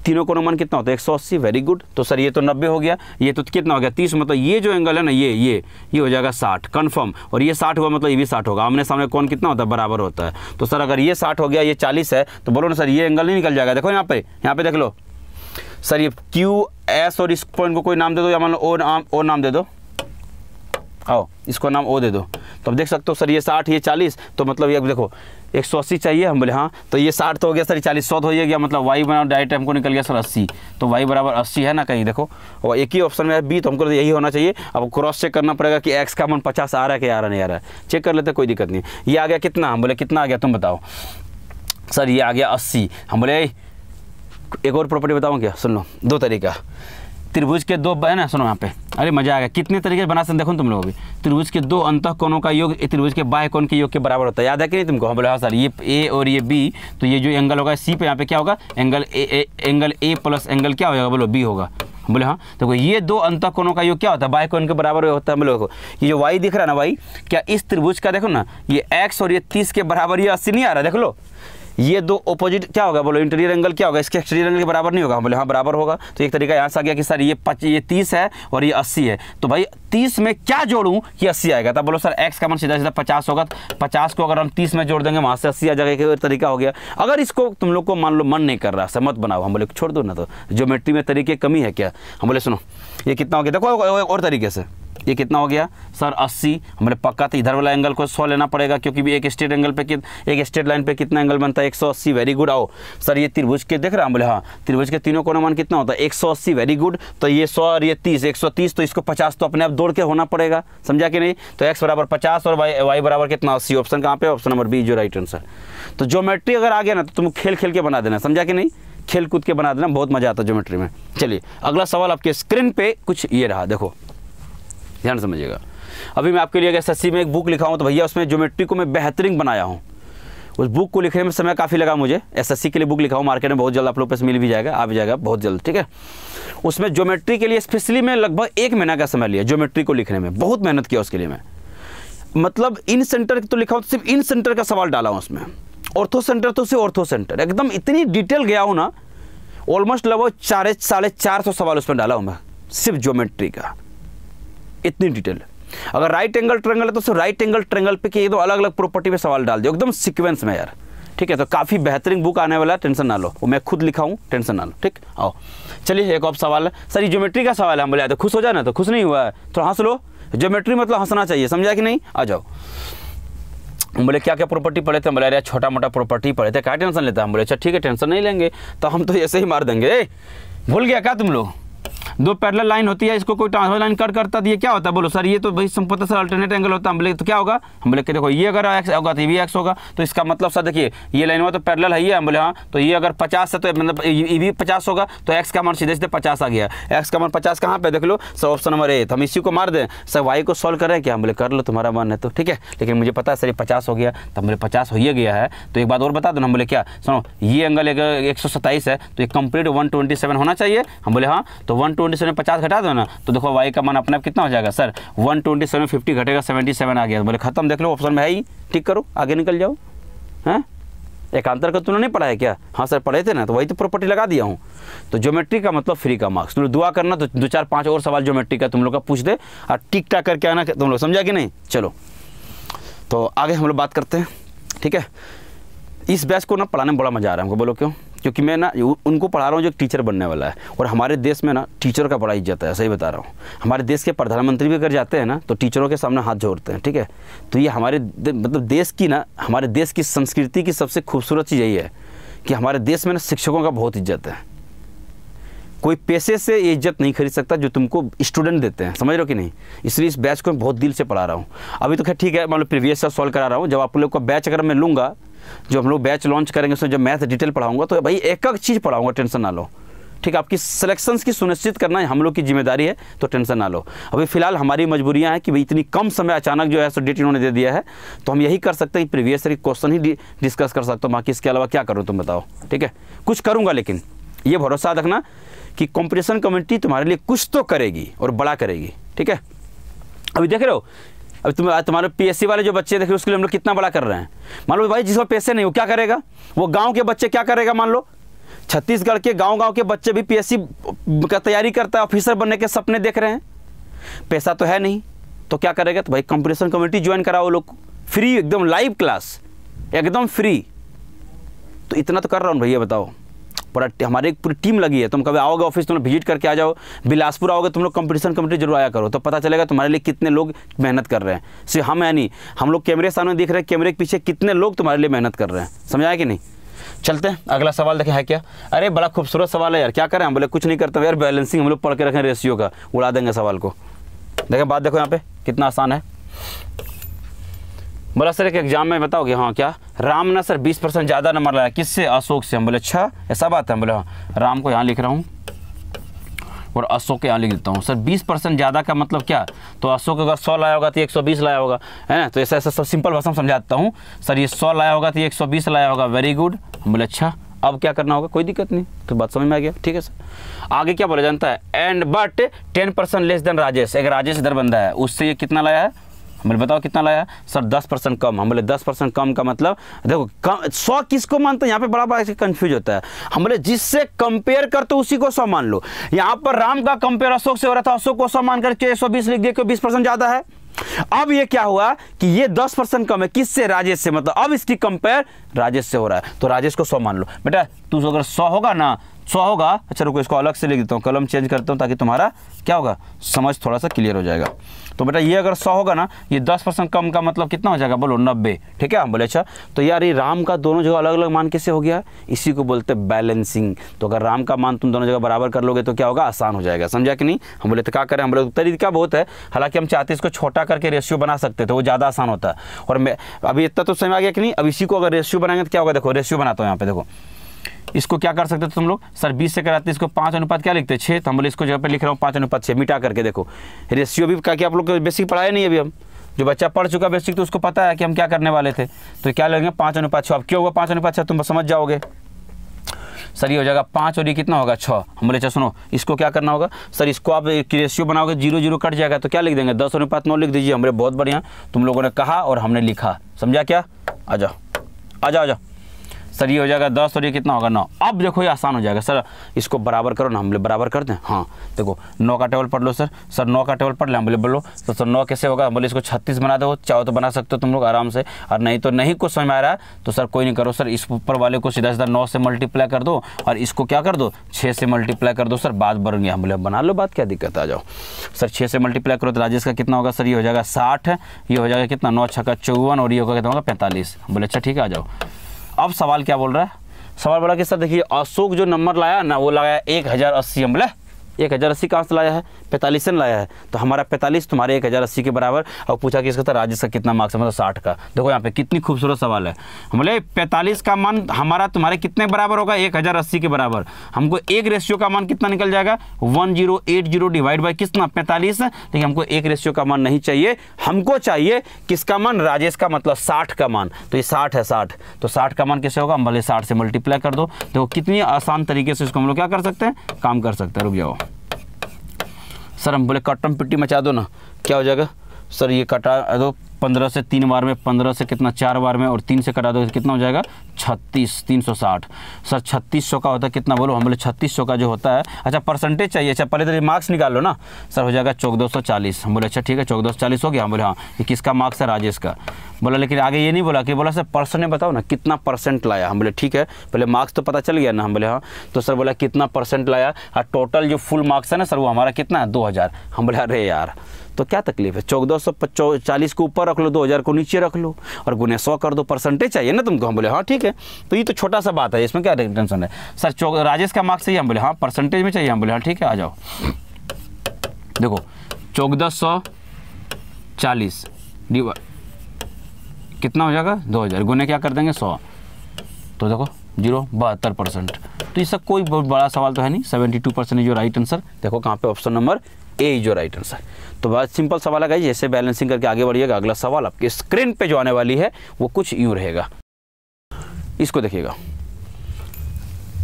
तीनों को अनुमान कितना होता है एक सौ अस्सी वेरी गुड तो सर ये तो नब्बे हो गया ये तो कितना हो गया तीस मतलब ये जो एंगल है ना ये ये ये हो जाएगा साठ कन्फर्म और ये साठ हुआ मतलब ये भी साठ होगा आमने सामने कौन कितना होता है बराबर होता है तो सर अगर ये साठ हो गया ये चालीस है तो बोलो ना सर ये एंगल नहीं निकल जाएगा देखो यहाँ पे यहाँ पे देख लो सर ये क्यू एस और इस पॉइंट को कोई नाम दे दो या मान लो ओ नाम ओ नाम दे दो आओ इसको नाम ओ दे दो तो अब देख सकते हो सर ये साठ ये चालीस तो मतलब ये देखो एक सौ अस्सी चाहिए हम बोले हाँ तो ये साठ तो हो गया सर चालीस सौ तो हो गया मतलब वाई बना डायरेक्ट हमको निकल गया सर अस्सी तो वाई बराबर अस्सी है ना कहीं देखो और एक ही ऑप्शन में है बी तो हमको तो यही होना चाहिए अब क्रॉस चेक करना पड़ेगा कि एक्स का मन पचास आ रहा है कि आ रहा नहीं आ रहा है चेक कर लेते कोई दिक्कत नहीं ये आ गया कितना हम बोले कितना आ गया तुम बताओ सर ये आ गया अस्सी हम बोले एक और प्रॉपर्टी बताऊँ क्या सुन लो दो तरीका त्रिभुज के दो है ना सुनो यहाँ पे अरे मजा आ गया कितने तरीके से बना सकते देखो तुम लोग भी त्रिभुज के दो अंत कोनों का योग त्रिभुज के बाह्य कोण के योग के बराबर होता है याद है कि नहीं तुमको हम बोले हाँ सर ये ए और ये बी तो ये जो एंगल होगा सी पे यहाँ पे क्या होगा angle A, angle A plus angle क्या होगा बोलो बी होगा बोले हाँ तो देखो ये दो अंत कोनों का योग क्या होता है बाय कोण के बराबर होता है हम लोगों को ये जो वाई दिख रहा है ना वाई क्या इस त्रिभुज का देखो ना ये एक्स और ये तीस के बराबर ये अस्सी नहीं आ रहा देख लो ये दो ऑपोजिट क्या होगा बोलो इंटीरियर एंगल क्या होगा इसके एक्सटीरियर एंगल के बराबर नहीं होगा हम बोले हाँ बराबर होगा तो एक तरीका यहाँ से आ गया कि सर ये पच ये तीस है और ये अस्सी है तो भाई तीस में क्या जोड़ूँ कि अस्सी आएगा तब बोलो सर एक्स का मन सीधा सीधा पचास होगा पचास को अगर हम तीस में जोड़ देंगे वहाँ से अस्सी आ जाएगा एक तरीका हो गया अगर इसको तुम लोग को मान लो मन नहीं कर रहा मत बनाओ हम बोले छोड़ दो ना तो ज्योमेट्री में तरीके कमी है क्या हम बोले सुनो ये कितना हो गया देखो और तरीके से ये कितना हो गया सर 80 हमें पक्का तो इधर वाला एंगल को 100 लेना पड़ेगा क्योंकि भी एक स्ट्रेट एंगल पे एक स्ट्रेट लाइन पे कितना एंगल बनता है 180 वेरी गुड आओ सर ये त्रिभुज के देख रहा हम बोले हाँ त्रिभुज के तीनों कोनों मान कितना होता है 180 वेरी गुड तो ये सौ और ये तीस एक तो इसको पचास तो अपने आप दौड़ के होना पड़ेगा समझा कि नहीं तो एक्स बराबर पचास और वाई वाई बराबर कितना अस्सी ऑप्शन कहाँ पे ऑप्शन नंबर बी जो राइट आंसर तो ज्योमेट्री अगर आ गया ना तो तुम खेल खेल के बना देना समझा कि नहीं खेल कूद के बना देना बहुत मजा आता है ज्योमेट्री में चलिए अगला सवाल आपके स्क्रीन पे कुछ ये रहा देखो ध्यान समझिएगा अभी मैं आपके लिए एस एस में एक बुक लिखा हूँ तो भैया उसमें ज्योमेट्री को मैं बेहतरीन बनाया हूँ उस बुक को लिखने में समय काफ़ी लगा मुझे एस के लिए बुक लिखा हूँ मार्केट में बहुत जल्द आप लोग पास मिल भी जाएगा आ भी जाएगा बहुत जल्द ठीक है उसमें ज्योमेट्री के लिए स्पेशली मैं लगभग एक महीना का समय लिया ज्योमेट्री को लिखने में बहुत मेहनत किया उसके लिए मैं मतलब इन सेंटर तो लिखा हूँ तो सिर्फ इन सेंटर का सवाल डाला हूँ उसमें ऑर्थो सेंटर तो सिर्फ ऑर्थो सेंटर एकदम इतनी डिटेल गया हूँ ना ऑलमोस्ट लगभग चार साढ़े चार सौ सवाल उसमें डाला हूँ मैं सिर्फ ज्योमेट्री का इतनी डिटेल अगर राइट एंगल ट्रेंगल है तो सिर्फ राइट एंगल ट्रेंगल पे कि ये दो अलग अलग प्रॉपर्टी पे सवाल डाल दो एकदम सीक्वेंस में यार ठीक है तो काफ़ी बेहतरीन बुक आने वाला है टेंशन ना लो वो मैं खुद लिखा हूँ टेंशन ना लो ठीक आओ चलिए एक और सवाल है सर ज्योमेट्री का सवाल है हम बोले तो खुश हो जाए ना तो खुश नहीं हुआ है थोड़ा तो हंस लो ज्योमेट्री मतलब हंसना चाहिए समझा कि नहीं आ जाओ हम बोले क्या क्या प्रॉपर्टी पढ़े थे हम बोले अरे छोटा मोटा प्रॉपर्टी पढ़े थे क्या टेंशन लेता हम बोले अच्छा ठीक है टेंशन नहीं लेंगे तो हम तो ऐसे ही मार देंगे भूल गया क्या तुम लोग दो पैरेलल लाइन होती है इसको कोई ट्रांसफर लाइन कट करता तो ये क्या होता है बोलो सर ये तो भाई संपत्ति सर अल्टरनेट एंगल होता है हम बोले तो क्या होगा हम बोले कि देखो ये अगर एक्स होगा तो ये भी एक्स होगा तो इसका मतलब सर देखिए ये लाइन हुआ तो पैरेलल है ये हम बोले हाँ तो ये अगर पचास है तो मतलब ये भी पचास होगा तो एक्स का मान सीधे सीधे पचास आ गया एक्स का मान पचास कहाँ पर देख लो सर ऑप्शन नंबर ए तो हम इसी को मार दें सर वाई को सॉल्व करें क्या हम बोले कर लो तुम्हारा मन है तो ठीक है लेकिन मुझे पता है सर ये पचास हो गया तो हम बोले पचास हो ही गया है तो एक बात और बता दो हम बोले क्या सुनो ये एंगल एक है तो ये कंप्लीट वन होना चाहिए हम बोले हाँ तो वन ट्वेंटी सेवन पचास घटा दो ना तो देखो वाई का मान अपने आप कितना हो जाएगा sir one twenty seven fifty घटेगा सेवेंटी सेवन आ गया तो बोले खत्म देख लो ऑप्शन में है ही ठीक करो आगे निकल जाओ हैं हाँ? एकांतर का तुमने नहीं पढ़ा है क्या हाँ सर पढ़े थे ना तो वही तो प्रॉपर्टी लगा दिया हूँ तो ज्योमेट्री का मतलब फ्री का मार्क्स तुम लोग दुआ करना तो दो चार पाँच और सवाल ज्योमेट्री का तुम लोग का पूछ दे और टिक टाक करके आना तुम लोग समझा कि नहीं चलो तो आगे हम लोग बात करते हैं ठीक है इस बैच को ना पढ़ाने में बड़ा मज़ा आ रहा है हमको बोलो क्यों क्योंकि मैं ना उनको पढ़ा रहा हूँ जो एक टीचर बनने वाला है और हमारे देश में ना टीचर का बड़ा इज्जत है सही बता रहा हूँ हमारे देश के प्रधानमंत्री भी अगर जाते हैं ना तो टीचरों के सामने हाथ जोड़ते हैं ठीक है तो ये हमारे मतलब देश की ना हमारे देश की संस्कृति की सबसे खूबसूरत चीज़ यही है कि हमारे देश में ना शिक्षकों का बहुत इज्जत है कोई पैसे से ये इज्जत नहीं खरीद सकता जो तुमको स्टूडेंट देते हैं समझ रहे हो कि नहीं इसलिए इस बैच को मैं बहुत दिल से पढ़ा रहा हूँ अभी तो खैर ठीक है मान लो प्रीवियस ईयर सॉल्व करा रहा हूँ जब आप लोग का बैच अगर मैं लूँगा जो हम लोग बैच लॉन्च करेंगे उसमें जब मैथ डिटेल पढ़ाऊंगा तो भाई एक एक चीज़ पढ़ाऊंगा टेंशन ना लो ठीक है आपकी सिलेक्शंस की सुनिश्चित करना हम लोग की जिम्मेदारी है तो टेंशन ना लो अभी फिलहाल हमारी मजबूरियाँ हैं कि भाई इतनी कम समय अचानक जो है सो डेट इन्होंने दे दिया है तो हम यही कर सकते हैं प्रीवियस ईयर क्वेश्चन ही डिस्कस कर सकते हो बाकी इसके अलावा क्या करूँ तुम बताओ ठीक है कुछ करूँगा लेकिन ये भरोसा रखना कि कॉम्पिटिशन कमेटी तुम्हारे लिए कुछ तो करेगी और बड़ा करेगी ठीक है अभी देख रहे हो अब तुम तुम्हारे पीएससी वाले जो बच्चे देखे उसके लिए हम लोग कितना बड़ा कर रहे हैं मान लो भाई जिसको पैसे नहीं हो क्या करेगा वो गाँव के बच्चे क्या करेगा मान लो छत्तीसगढ़ के गांव गांव के बच्चे भी पीएससी का तैयारी करता है ऑफिसर बनने के सपने देख रहे हैं पैसा तो है नहीं तो क्या करेगा तो भाई कंपटीशन कमेटी ज्वाइन कराओ लोग को फ्री एकदम लाइव क्लास एकदम फ्री तो इतना तो कर रहा हूँ भैया बताओ पूरा हमारी एक पूरी टीम लगी है तुम कभी आओगे ऑफिस तुम विजिट करके आ जाओ बिलासपुर आओगे तुम लोग कंपटीशन कमेटी जरूर आया करो तो पता चलेगा तुम्हारे लिए कितने लोग मेहनत कर रहे हैं सिर्फ हम है नहीं हम लोग कैमरे सामने देख रहे हैं कैमरे के पीछे कितने लोग तुम्हारे लिए मेहनत कर रहे हैं समझाया कि नहीं चलते हैं अगला सवाल देखें है क्या अरे बड़ा खूबसूरत सवाल है यार क्या करें हम बोले कुछ नहीं करते यार बैलेंसिंग हम लोग पढ़ के रखें रेशियो का उड़ा देंगे सवाल को देखें बात देखो यहाँ पे कितना आसान है बोला सर एक एग्ज़ाम में बताओगे हाँ क्या राम ना सर बीस परसेंट ज़्यादा नंबर लाया किससे अशोक से हम बोले अच्छा ऐसा बात है बोले हाँ राम को यहाँ लिख रहा हूँ और अशोक के यहाँ लिख देता हूँ सर बीस परसेंट ज़्यादा का मतलब क्या तो अशोक अगर सौ लाया होगा तो एक सौ बीस लाया होगा है ना तो ऐसा ऐसा सब सिंपल भाषा में समझाता हूँ सर ये सौ लाया होगा तो एक सौ बीस लाया होगा वेरी गुड हम बोले अच्छा अब क्या करना होगा कोई दिक्कत नहीं तो बात समझ में आ गया ठीक है सर आगे क्या बोला जानता है and but ten percent less than Rajesh एक राजेश इधर बंदा है उससे ये कितना लाया है बोले बताओ कितना लाया सर दस परसेंट कम हम बोले दस परसेंट कम का मतलब देखो कम सौ किसको मानते हैं यहाँ पे बड़ा बड़ा ऐसे कन्फ्यूज होता है हम बोले जिससे कंपेयर करते तो उसी को सौ मान लो यहाँ पर राम का कंपेयर अशोक से हो रहा था अशोक को सौ मान करके सौ बीस लिख दिया क्यों बीस परसेंट ज़्यादा है अब ये क्या हुआ कि ये दस परसेंट कम है किससे राजेश से मतलब अब इसकी कंपेयर राजेश से हो रहा है तो राजेश को सौ मान लो बेटा तू अगर सौ होगा ना सौ होगा अच्छा रुको इसको अलग से लिख देता हूँ कलम चेंज करता हूँ ताकि तुम्हारा क्या होगा समझ थोड़ा सा क्लियर हो जाएगा तो बेटा ये अगर सौ होगा ना ये दस परसेंट कम का मतलब कितना हो जाएगा बोलो नब्बे ठीक है हम हाँ, बोले अच्छा तो यार ये राम का दोनों जगह अलग अलग मान कैसे हो गया इसी को बोलते बैलेंसिंग तो अगर राम का मान तुम दोनों जगह बराबर कर लोगे तो क्या होगा आसान हो जाएगा समझा कि नहीं हम बोले तो क्या करें हम बोले तरीका बहुत है हालांकि हम चाहते इसको छोटा करके रेशियो बना सकते थे वो ज़्यादा आसान होता और अभी इतना तो समझ आ गया कि नहीं अब इसी को अगर रेशियो बनाएंगे तो क्या होगा देखो रेशियो बनाता हूँ यहाँ पे देखो इसको क्या कर सकते थे तुम लोग सर बीस से कराते इसको पाँच अनुपात क्या लिखते छः तो हम बोले इसको जगह पर लिख रहा हूँ पाँच अनुपात छः मिटा करके देखो रेशियो भी क्या आप लोग को बेसिक पढ़ाया नहीं अभी हम जो बच्चा पढ़ चुका बेसिक तो उसको पता है कि हम क्या करने वाले थे तो क्या लगेंगे पाँच अनुपात छः अब क्यों होगा पाँच अनुपात छः तुम समझ जाओगे सर ये हो जाएगा पाँच और ये कितना होगा छः हम बोले अच्छा सुनो इसको क्या करना होगा सर इसको आप रेशियो बनाओगे जीरो जीरो कट जाएगा तो क्या लिख देंगे दस अनुपात नौ लिख दीजिए हमारे बहुत बढ़िया तुम लोगों ने कहा और हमने लिखा समझा क्या आ जाओ आ जाओ आ जाओ सर ये हो जाएगा दस और ये कितना होगा नौ अब देखो ये आसान हो जाएगा सर इसको बराबर करो ना हम लोग बराबर कर दें हाँ देखो नौ का टेबल पढ़ लो सर सर नौ का टेबल पढ़ लें हम बोले बोलो तो सर नौ कैसे होगा बोले इसको छत्तीस बना दो चाहो तो बना सकते हो तुम लोग आराम से और नहीं तो नहीं कुछ समझ में आ रहा तो सर कोई नहीं करो सर इस ऊपर वाले को सीधा सीधा नौ से मल्टीप्लाई कर दो और इसको क्या कर दो छः से मल्टीप्लाई कर दो सर बात बढ़ गया हम बोले बना लो बात क्या दिक्कत आ जाओ सर छः से मल्टीप्लाई करो तो राजेश का कितना होगा सर ये हो जाएगा साठ ये हो जाएगा कितना नौ छक्का चौवन और ये होगा कितना होगा पैंतालीस बोले अच्छा ठीक है आ जाओ अब सवाल क्या बोल रहा है सवाल बोला कि सर देखिए अशोक जो नंबर लाया ना वो लगाया एक हज़ार अस्सी हम बोले एक हज़ार अस्सी कहाँ से लाया है पैंतालीस से लाया है तो हमारा पैंतालीस तुम्हारे एक हज़ार अस्सी के बराबर और पूछा कि इसका था तो राजेश का कितना मार्क्स है मतलब साठ का देखो यहाँ पे कितनी खूबसूरत सवाल है बोले पैंतालीस का मान हमारा तुम्हारे कितने बराबर होगा एक हज़ार अस्सी के बराबर हमको एक रेशियो का मान कितना निकल जाएगा one zero eight zero divide by कितना पैंतालीस लेकिन हमको एक रेशियो का मान नहीं चाहिए हमको चाहिए किसका मान राजेश का मतलब साठ का मान तो ये साठ है साठ तो साठ का मान कैसे होगा हम भले साठ से मल्टीप्लाई कर दो देखो कितनी आसान तरीके से इसको हम लोग क्या कर सकते हैं काम कर सकते हैं रुक जाओ सर हम बोले कटम पिट्टी मचा दो ना क्या हो जाएगा सर ये कटा दो पंद्रह से तीन बार में पंद्रह से कितना चार बार में और तीन से कटा दो कितना हो जाएगा छत्तीस तीन सौ साठ सर छत्तीस सौ का होता है कितना बोलो हम बोले छत्तीस सौ का जो होता है अच्छा परसेंटेज चाहिए अच्छा पहले तो मार्क्स निकाल लो ना सर हो जाएगा चौक दो सौ चालीस हम बोले अच्छा ठीक है चौक दो सौ चालीस हो गया हम बोले हाँ ये किसका मार्क्स है राजेश का बोला लेकिन आगे ये नहीं बोला कि बोला सर परसेंट बताओ ना कितना परसेंट लाया हम बोले ठीक है पहले मार्क्स तो पता चल गया ना हम बोले हाँ तो सर बोला कितना परसेंट लाया और हाँ, टोटल जो फुल मार्क्स है ना सर वो हमारा कितना है दो हज़ार हम बोले अरे यार तो क्या तकलीफ है चौक दो सौ चालीस को ऊपर रख लो दो हज़ार को नीचे रख लो और गुने सौ कर दो परसेंटेज चाहिए ना तुमको हम बोले हाँ ठीक है तो ये तो छोटा सा बात है इसमें क्या टेंशन है सर चौक राजेश का मार्क्स चाहिए हम बोले हाँ परसेंटेज में चाहिए हम बोले हाँ ठीक है आ जाओ देखो चौदह सौ चालीस कितना हो जाएगा दो हज़ार गुने क्या कर देंगे सौ तो देखो जीरो बहत्तर परसेंट तो ये सब कोई बहुत बड़ा सवाल तो है नहीं सेवेंटी टू परसेंट जो राइट आंसर देखो कहाँ पे option number A is your right answer तो बहुत सिंपल सवाल है जैसे बैलेंसिंग करके आगे बढ़िएगा अगला सवाल आपके स्क्रीन पे जो आने वाली है वो कुछ यूं रहेगा इसको देखिएगा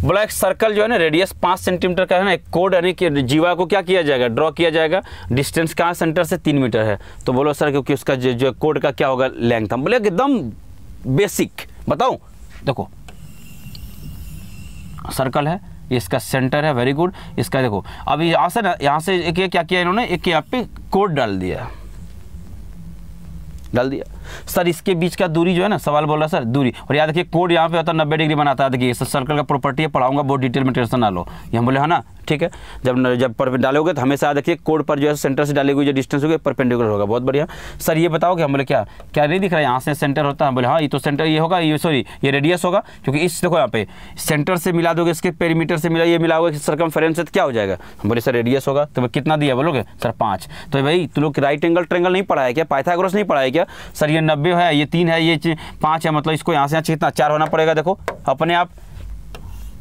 बोला एक सर्कल जो है ना रेडियस पाँच सेंटीमीटर का है ना एक कोड यानी कि जीवा को क्या किया जाएगा ड्रॉ किया जाएगा डिस्टेंस कहाँ सेंटर से तीन मीटर है तो बोलो सर क्योंकि उसका जो, जो कोड का क्या होगा लेंथ हम बोले एकदम बेसिक बताऊँ देखो सर्कल है इसका सेंटर है वेरी गुड इसका देखो अभी यहाँ से यहाँ से एक क्या किया इन्होंने एक यहाँ पे कोड डाल दिया डाल दिया सर इसके बीच का दूरी जो है ना सवाल बोल रहा है सर दूरी और याद रखिए कोड यहाँ पे होता है नब्बे डिग्री बनाता है देखिए सर्कल का प्रॉपर्टी है पढ़ाऊंगा बहुत डिटेल में टेंशन ना लो यहाँ बोले है हाँ ना ठीक है जब जब पर डालोगे तो हमेशा देखिए कोड पर जो है सेंटर से डाले हुई जो डिस्टेंस होगी परपेंडिकुलर होगा बहुत बढ़िया सर ये बताओ कि हम बोले क्या क्या नहीं दिख रहा है यहाँ से सेंटर होता है हम बोले हाँ ये तो सेंटर ये होगा ये सॉरी ये रेडियस होगा क्योंकि इस देखो यहाँ पे सेंटर से मिला दोगे इसके पेरीमीटर से मिला ये मिला होगा सरकम से तो क्या हो जाएगा हम बोले सर रेडियस होगा तो कितना दिया बोलोगे सर पाँच तो भाई तुम लोग राइट एंगल ट्रेंगल नहीं पढ़ाया क्या पाइथागोरस नहीं पढ़ाया क्या सर ये नब्बे है ये तीन है ये पाँच है मतलब इसको यहाँ से यहाँ कितना चार होना पड़ेगा देखो अपने आप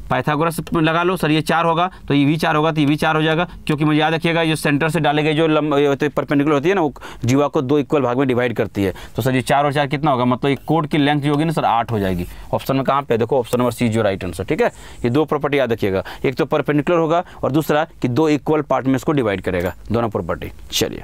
पाइथागोरस लगा लो सर ये चार होगा तो ये भी चार होगा तो ये भी चार हो जाएगा क्योंकि मुझे याद रखिएगा जो सेंटर से डाले गए जो परपेंडिकुलर होती है ना वो जीवा को दो इक्वल भाग में डिवाइड करती है तो सर ये चार और चार कितना होगा मतलब ये कोड की लेंथ जो होगी ना सर आठ हो जाएगी ऑप्शन में कहाँ पे देखो ऑप्शन नंबर सी जो राइट आंसर ठीक है ये दो प्रॉपर्टी याद रखिएगा एक तो परपेंडिकुलर होगा और दूसरा कि दो इक्वल पार्ट में इसको डिवाइड करेगा दोनों प्रॉपर्टी चलिए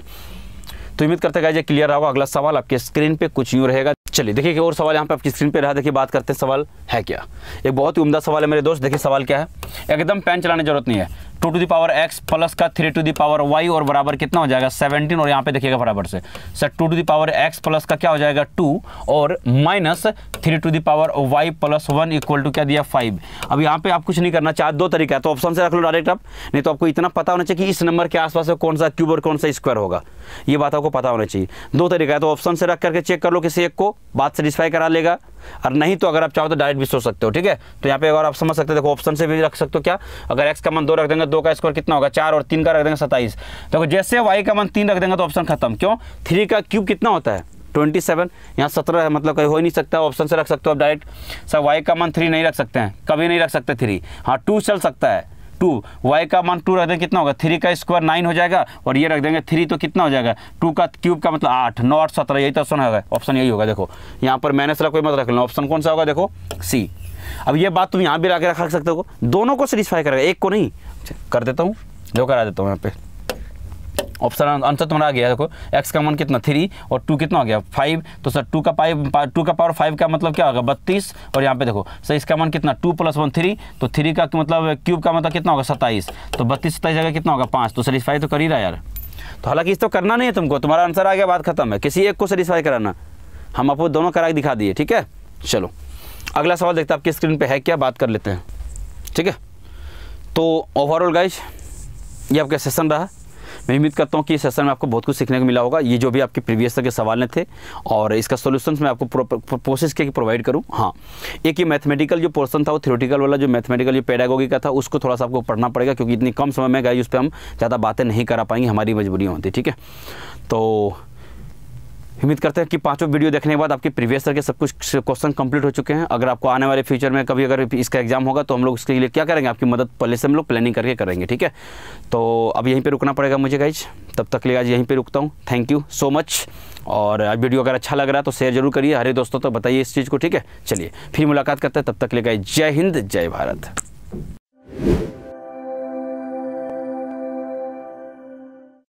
तो उम्मीद करते हैं क्लियर रहा अगला सवाल आपके स्क्रीन पे कुछ यूँ रहेगा चलिए देखिए और सवाल यहाँ पे आपकी स्क्रीन पे रहा देखिए बात करते हैं सवाल है क्या एक बहुत ही उमदा सवाल है मेरे दोस्त देखिए सवाल क्या है एकदम पेन चलाने जरूरत नहीं है two to the power X plus का three to the power Y और बराबर कितना हो जाएगा सेवनटीन और यहाँ पे देखिएगा बराबर से sir two to the power X plus का क्या हो जाएगा टू और minus three to the power Y plus one equal to क्या दिया फाइव अब यहाँ पे आप कुछ नहीं करना चाहे दो तरीका है तो ऑप्शन से रख लो डायरेक्ट आप नहीं तो आपको इतना पता होना चाहिए कि इस नंबर के आसपास में कौन सा क्यूब और कौन सा स्क्वायर होगा ये बात आपको पता होना चाहिए दो तरीका है तो ऑप्शन से रख करके चेक कर लो किसी एक को बात सेटिस्फाई करा लेगा और नहीं तो अगर आप चाहो तो डायरेक्ट भी सोच सकते हो ठीक है तो यहाँ पे अगर आप समझ सकते हो देखो ऑप्शन से भी रख सकते हो क्या अगर एक्स का मन दो रख देंगे दो का स्क्वायर कितना होगा चार और तीन का रख देंगे सत्ताईस देखो जैसे वाई का मन तीन रख देंगे तो ऑप्शन खत्म क्यों थ्री का क्यूब कितना होता है ट्वेंटी सेवन यहाँ सत्रह मतलब कहीं हो ही नहीं सकता ऑप्शन से रख सकते हो आप डायरेक्ट सर वाई का मन थ्री नहीं रख सकते हैं कभी नहीं रख सकते थ्री हाँ टू चल सकता है टू वाई का मान टू रख देंगे कितना होगा थ्री का स्क्वायर नाइन हो जाएगा और ये रख देंगे थ्री तो कितना हो जाएगा टू का क्यूब का मतलब आठ नौ आठ सत्रह यही तो ऑप्शन होगा ऑप्शन यही होगा देखो यहाँ पर मैंने सला कोई मत रख लेना ऑप्शन कौन सा होगा देखो सी अब ये बात तुम यहाँ भी ला के रख सकते हो दोनों को सेटिस्फाई करेगा एक को नहीं अच्छा, कर देता हूँ जो करा देता हूँ यहाँ पे ऑप्शन आंसर तुम्हारा आ गया देखो एक्स का मन कितना थ्री और टू कितना हो गया फाइव तो सर टू का पाइव टू का पावर फाइव का मतलब क्या होगा बत्तीस और यहाँ पे देखो सर इसका मन कितना टू प्लस वन थ्री तो थ्री का मतलब क्यूब का मतलब कितना होगा सत्ताईस तो बत्तीस सत्ताईस जगह कितना होगा पाँच तो इस तो कर ही रहा यार तो हालांकि इस तो करना नहीं है तुमको तुम्हारा आंसर आ गया बात खत्म है किसी एक को सेटिस्फाई कराना हम आपको दोनों करा के दिखा दिए ठीक है चलो अगला सवाल देखते हैं आपकी स्क्रीन पे है क्या बात कर लेते हैं ठीक है तो ओवरऑल गाइज ये आपका सेशन रहा मैं उम्मीद करता हूँ कि इस सेशन में आपको बहुत कुछ सीखने को मिला होगा ये जो भी आपके प्रीवियस के सवाल थे और इसका सोल्यूशन मैं आपको कोशिश कि प्रोवाइड करूँ हाँ एक ये मैथमेटिकल जो पोर्सन था वो थ्योरेटिकल वाला जो मैथमेटिकल जो पेडागोगी का था उसको थोड़ा सा आपको पढ़ना पड़ेगा क्योंकि इतनी कम समय में गए उस पर हम ज़्यादा बातें नहीं करा पाएंगे हमारी मजबूरियाँ होती ठीक है तो उम्मीद करते हैं कि पांचों वीडियो देखने के बाद आपके प्रीवियस ईयर के सब कुछ क्वेश्चन कंप्लीट हो चुके हैं अगर आपको आने वाले फ्यूचर में कभी अगर इसका एग्जाम होगा तो हम लोग उसके लिए क्या करेंगे आपकी मदद पहले से हम लोग प्लानिंग करके करेंगे ठीक है तो अब यहीं पर रुकना पड़ेगा मुझे गाइज तब तक लिए आज यहीं पर रुकता हूँ थैंक यू सो मच और आज वीडियो अगर अच्छा लग रहा है तो शेयर जरूर करिए हरे दोस्तों तो बताइए इस चीज़ को ठीक है चलिए फिर मुलाकात करते हैं तब तक ले गाइज जय हिंद जय भारत